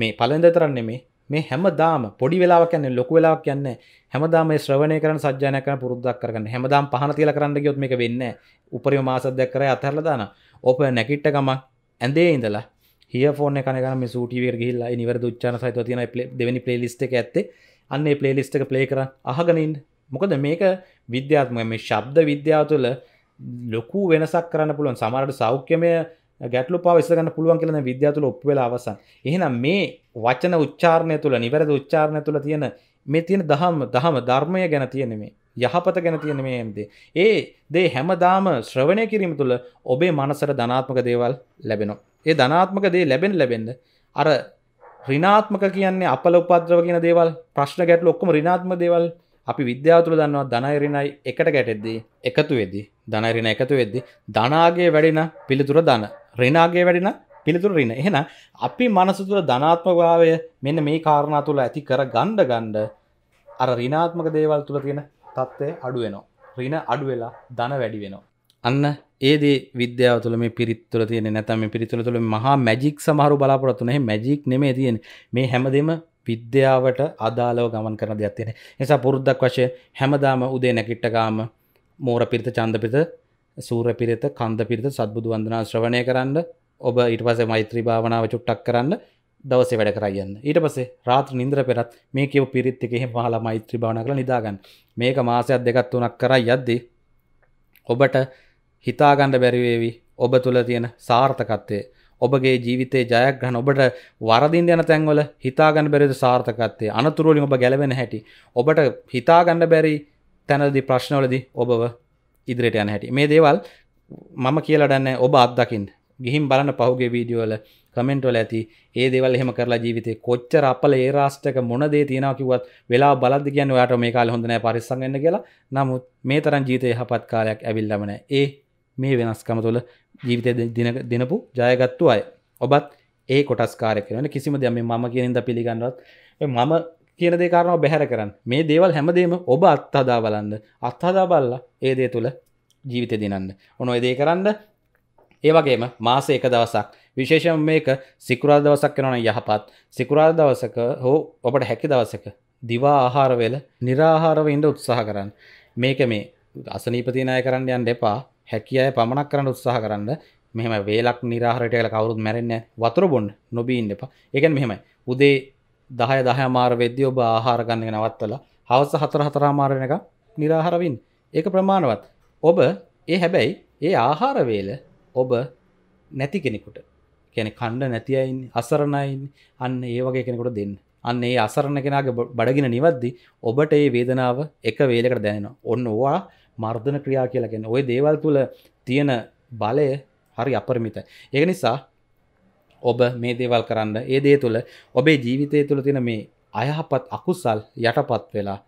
මේ පලඳ තරන්නේ මේ මේ හැමදාම පොඩි වෙලාවක් කියන්නේ ලොකු වෙලාවක් කියන්නේ හැමදාම මේ ශ්‍රවණය කරන සජ්ජායනා කරන පුරුද්දක් කරගන්න හැමදාම පහන තියලා කරන්න ගියොත් මේක වෙන්නේ නැහැ උපරිම මාසක් දැක් කරේ අතහැරලා දාන ඕප නැකිට්ට ගම ඇඳේ ඉඳලා හියෆෝන් එක කන ගන්න මේ සූ ටීවී එකට ගිහිල්ලා ඒ නිවැරදි උච්චාරණ සහිතව තියෙන දෙවෙනි ප්ලේලිස්ට් එක ඇත්තේ අන්න ඒ ප්ලේලිස්ට් එක ප්ලේ කරන් අහගෙන ඉන්න මොකද මේක විද්‍යාත්මක මේ ශබ්ද විද්‍යාව තුළ ලොකු වෙනසක් කරන්න පුළුවන් සමහරට සෞඛ්‍යමය ගැටලු පවස්සගන්න පුළුවන් කියන විද්‍යාතුල ඔප්පු වෙලා අවසන්. එහෙනම් මේ වචන උච්චාරණය තුළ නිවැරදි උච්චාරණය තුළ තියෙන මේ තියෙන දහම් දහම ධර්මය ගැන තියෙන මේ යහපත ගැන තියෙන මේ දේ. ඒ දේ හැමදාම ශ්‍රවණය කිරීම තුළ ඔබේ මනසට ධනාත්මක දේවල් ලැබෙනවා. ඒ ධනාත්මක දේ ලැබෙන ලැබෙන්න අර ඍණාත්මක කියන්නේ අපල උපද්‍රව කියන දේවල් ප්‍රශ්න ගැටලු ඔක්කොම ඍණාත්මක දේවල් අපි විද්‍යාව තුළ දන්නවා ධනය ඍණයි එකට ගැටෙද්දී එකතු වෙද්දී ධනය ඍණ එකතු වෙද්දී ධනාගේ වැඩෙන පිළිතුර ධන රෙනාගේ වැඩෙන පිළිතුර රින්න එහෙන අපි මනසතුර ධනාත්මභාවය මෙන්න මේ කාරණා තුළ ඇති කර ගණ්ඩ ගණ්ඩ අර රිනාත්මක දේවල් තුළ තියෙන තත්ත්වය අඩුවෙනවා රින අඩුවෙලා දන වැඩි වෙනවා අන්න ඒදේ විද්‍යාව තුළ මේ පිරිත්තුර තියෙන නැතම පිරිතුළ තුළ මහා මැජික් සමහරු බලාපොරත්තුනේ මැජික් නෙමේ තියෙන මේ හැමදම විද්‍යාවට අදාලව ගමන් කරන දෙයක් තියෙන නිසා පුරුද්දක් වශය හැමදාම උදේ නැකිට්ටකාම මෝර පිරිත චන්ද පිත සූර පිරිත කන්ද පිරිත සත්බුදු වන්දනා ශ්‍රවණය කරන්න ඔබ ඊට පසේ මෛත්‍රී භාවනාව චුට්ටක් කරන්න දවස වැඩ කරයන්න ඊට පසේ රාත්‍ර නින්ද්‍ර පෙරත් මේ කියව පිරිත් එකෙ මහලා මෛත්‍රී භාවන කළ නිදාගන්න මේක මාසයක් දෙකත් වනක් කරයි යද්දී ඔබට හිතාගණ්ඩ බැරිවේවි ඔබ තුළ තියෙන සාර්ථකත්වය ඔබගේ ජීවිතේ ජයක් ගන්න ඔබට වරදින් යන තැන්වල හිතාගන්න බැරිද සාර්ථකත්වය අනතුරුවලින් ඔබ ගැලවෙන හැටි ඔබට හිතාගන්න බැරි තැනදි ප්‍රශ්නවලදී ඔබව ඉදිරියට යන හැටි මේ දේවල් මම කියලඩන්න ඔබ අත්දකින් ගිහිම් බලන්න පහුගේ වීඩියෝල කමෙන්ටොල ඇති ඒ දෙවල් එහෙම කරලා ජීවිතය කොච්චර අපල ඒ රාෂ්ටක මොනදේ තියෙනකිවත් වෙලා බලද කියන්න යාට මේ කාල හොඳන පරිසගන්න කියලා නමුත් මේ තරන් ජීතය හපත් කාලයක් ඇවිල්ලමන ඒ මේ වෙනස්කම තුළ ජීවිතය දෙනපු ජයගත්තු අය ඔබත් ඒ කොටස්කාරය කරන කිසිම දෙම ම කියනින්ද පිළිගන්නවත් මම කියන දෙකාරනව බැහැර කරන්න මේ දේවල් හැමදේම ඔබ අත්හදා බලන්න අත්හදා බල්ලා ඒ දේ තුළ ජීවිත දිනන්න ඔනො එදේ කරන්න ඒවගේම මාස එක දවසක් විශේෂම මේක සිකුරා දවසක් වෙනවන යහපත් සිකුරා දවසක හෝ ඔබට හැකි දවසක දිවා ආහාරවෙල නිරාහාරව ඉන්ඩ උත්සාහ කරන්න මේක මේ අසනීපතිනාය කරන්න යන් දෙපා හැකි අය පමණක් කරන්න උත්සාහ කරන්න මෙහම වේලක් නිරහරටයල කවරුත් මැරෙන්න වතුර බොන්ඩ නොබීන් දෙපා එකන් මෙහෙමයි උදේ දහය දහ මාර වෙද්‍යෝ ආහාරගන්නය නවත්වල හවස හතර හතරාමාරණ එක නිරාහරවින් ඒක ප්‍රමාණවත් ඔබ ඒ හැබැයි ඒ ආහාරවේල ඔබ නැති කෙනෙකුට කැන කණ්ඩ නැතියින් අසරණයින් අන්න ඒ වගේ කෙනෙකුට දෙන්න අන්න ඒ අසරණ කෙනගේ බඩගෙන නිවද්දි ඔබට ඒ වේදනාව එක වේලකට දැනෙන ඔන්න ඕවා මර්ධන ක්‍රියා කියලගෙන ඔය දේවල් තුළ තියෙන බලය හරි අපරමිත ඒ නිසා ඔබ මේ දේවල් කරන්න ඒ දේ තුළ ඔබේ ජීවිතය තුළ තින මේ අයහපත් අකුසල් යටපත් වෙලා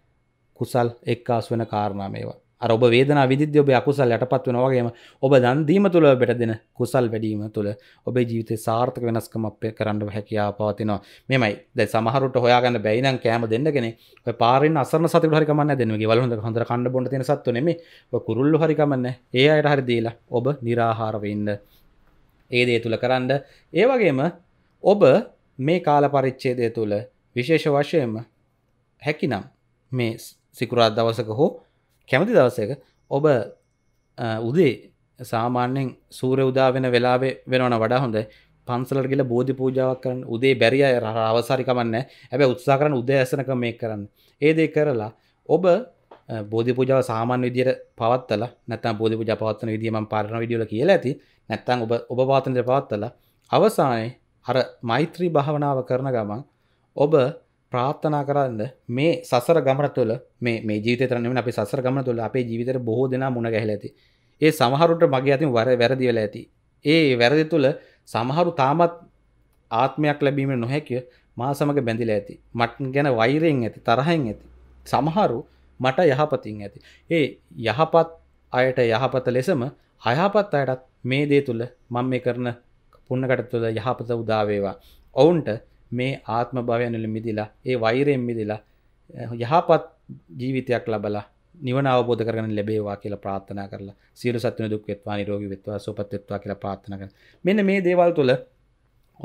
කුසල් එක්කාස් වෙන කාරණා මේවා අර ඔබ වේදනා විදිද්‍ය ඔබ අකුසල් යටපත් වෙන වගේම ඔබ දන් දීම තුළ බෙට දෙන කුසල් වැඩීම තුළ ඔබේ ජීවිතේ සාර්ථක වෙනස්කම අපේ කරන්න හැකියාව පවතිනවා මෙමයි දැන් සමහරට හොයාගන්න බැයි නම් කෑම දෙන්න කෙනෙක් ඔය පාරින් අසරණ සතුට හරි කමන්නේ දෙන්නේ ගෙවල් හොඳ හොඳ කන්න බොන්න තියෙන සත්තු නෙමෙයි ඔය කුරුල්ලෝ හරි කමන්නේ ඒ අයට හරි දීලා ඔබ निराහාර වෙන්න ඒ දේ තුළ කරන්න ඒවගේම ඔබ මේ කාල පරිච්චේදය තුළ විශේෂ වශයෙන්ම හැකිනම් මේ සිකුරාත් දවසක හෝ කැමති දවසක ඔබ උදේ සාමාන්‍යෙන් සූර උදා වෙන වෙලාවේ වෙනවන වඩා හොඳ පන්සලට ගිල බෝධි පූජාවක් කරන්න උදේ බැරිය අවසාරිකමන්න ඇබ උත්සා කරන උදේ ඇසනක මේ කරන්න ඒදේ කරලා ඔබ බෝධි පූජාව සාමාන්‍ය විදියට පවත්තලා නැත්නම් බෝධි පූජා පවත්වන විදිය මම පාරණ වීඩියෝ වල කියලා ඇති නැත්නම් ඔබ ඔබ පවත්වන විදිය පවත්තලා අවසානයේ අර මෛත්‍රී භාවනාව කරන ගමන් ඔබ ප්‍රාර්ථනා කරන්න මේ සසර ගමන තුළ මේ මේ ජීවිතය තරන්නේ නෙමෙයි අපේ සසර ගමන තුළ අපේ ජීවිතේට බොහෝ දෙනා මුණ ගැහිලා ඇති. ඒ සමහරුන්ට මගේ අතින් වැරදි වෙලා ඇති. ඒ වැරදි තුළ සමහරු තාමත් ආත්මයක් ලැබීම නොහැකිය මා සමග බැඳිලා ඇති. මට ගැන වෛරයෙන් ඇති, තරහෙන් ඇති. සමහරු මට යහපතින් ඇති. ඒ යහපත් අයට යහපත ලෙසම අයහපත් අයටත් මේ දේ තුළ මං මේ කරන පුන්නකට තුළ යහපත උදාවේවා. ඔවුන්ට මේ ආත්ම භවයනල මිදිලා ඒ වෛරයෙන් මිදිලා යහපත් ජීවිතයක් ලබලා නිවන අවබෝධ කරන ලැබේවා කියලා ප්‍රාත්ථනා කරලා සියලු සත්වන දුක් වෙත්වා නිරෝගී වෙත්වා සුවපත් වෙත්වා කියලා ප්‍රාර්ථනා කරනවා. මෙන්න මේ දේවල් තුළ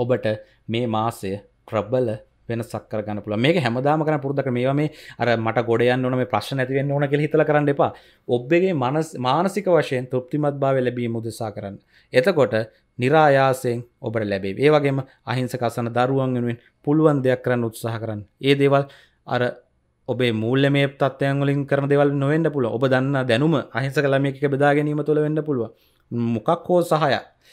ඔබට මේ මාසය ප්‍රබල වෙනසක් කරගන්න පුළ මේ හැමදාම කරන පුරදක මේ මේ අර මට ගොඩයන් ඕන මේ ප්‍රශ්න ඇතිවෙන් ඕන කෙ හිතල කරන්න එපා ඔබ්බගේ මනස් මානසික වශයෙන් තෘප්තිමත් භාව ලැබීම මුදසා කරන්න එතකොට නිරායාසයෙන් ඔබට ලැබේ ඒ වගේම අහිංසකසන දරුවන් වෙනුවෙන් පුළුවන් දෙයක් කරන්න උත්සාහ කරන්න ඒ දේවල් අර ඔබේ මුල්ල මේ තත්වයන්ගලින් කරන දෙවල් නොවෙන්න පුළ ඔබ දන්න දැනුම අහිංසක ළමයක බෙදා ගැනීම තුළ වෙන්න පුළුව මොකක් හෝ සහයක්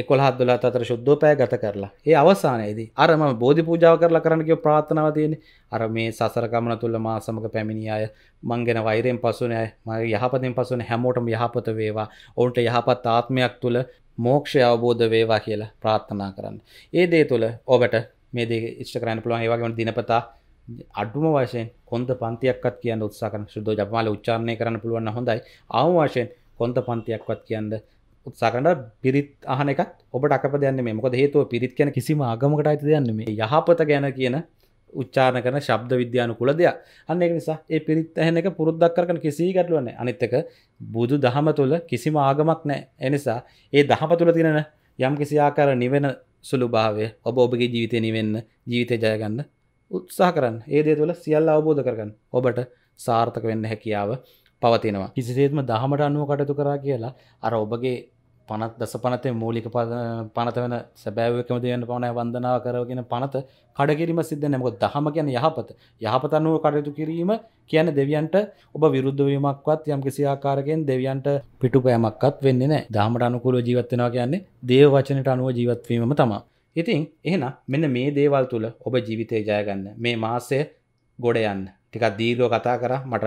එකොළහත් දොලත් අතර ශුද්ධෝපය ගත කරලා ඒ අවසානයේදී අරම බෝධි පූජාව කරලා කරන්න කියව ප්‍රාර්ථනාව තියෙන්නේ අර මේ සසර ගමන තුල මා සමග පැමිණි අය මං ගැන වෛරයෙන් පසුනේ අය මගේ යහපතෙන් පසුනේ හැමෝටම යහපත වේවා ඔවුන්ට යහපත් ආත්මයක් තුල මෝක්ෂය අවබෝධ වේවා කියලා ප්‍රාර්ථනා කරන්න. ඒ දේ තුල ඔබට මේ දේ ඉෂ්ට කරන්න පුළුවන් ඒ වගේම දිනපතා අඩුම වශයෙන් කොන්ද පන්තියක්වත් කියන්න උත්සාහ කරන සුද්ධෝ ජපමාල උච්චාරණය කරන්න පුළුවන් හොඳයි. ආම වශයෙන් කොන්ද පන්තියක්වත් කියන්න උත්සාකඩ පිරිත් අහනක ඔබට අප දයන්න මොක හේතුව පිරිත් කියන කිසිම ආගමකට අයිති දයන්න මේ යහපත ගැන කියන උච්චාන කරන ශබ්ද විද්‍යානු කුල දෙයක් අන්න එක නිසා ඒ පිරිත් ඇහනක පුරුද්දක් කරන කිසි ගැටලුවන අනිත්තක බුදු දහම තුළ කිසිම ආගමක් නෑ එනිසා ඒ දහම තුළ තිනෙන යම් කිසිආකාර නිවෙන සුළු භාවය ඔබ ඔබගේ ජීවිතය නිවෙන්න ජීවිතය ජයගන්න උත්සා කරන්න ඒ දේ තුළ සියල්ල අවබෝධ කරගන්න ඔබට සාර්ථක වෙන්න හැකියාව පවතිනවා කිසිසේත්ම දහමට අනුව කටතු කරා කියලා අර ඔබගේ පනත් දස පනතේ මූලික පනත වෙන සැබෑවකම දයන්න පවනය වන්දනාව කරගෙන පනත කඩකිරීම සිද්ධ නැමක දහම කියන යහපත යහපත අනුව කටයුතු කිරීම කියන දෙවියන්ට ඔබ විරුද්ධවීමක්වත් යම් කිසිආකාරකෙන් දෙවියන්ට පිටු පෑමක්වත් වෙන්නේ නෑ දහමට අනුකූල ජීවත්වෙනවා කියන්නේ දේව වචනට අනුව ජීවත්වීම තමා ඉතින් එහෙන මෙන්න මේ දේවල් තුළ ඔබ ජීවිතය ජයගන්න මේ මාසය ගොඩ යන්න ටිකක් දීර්ලෝ කතා කර මට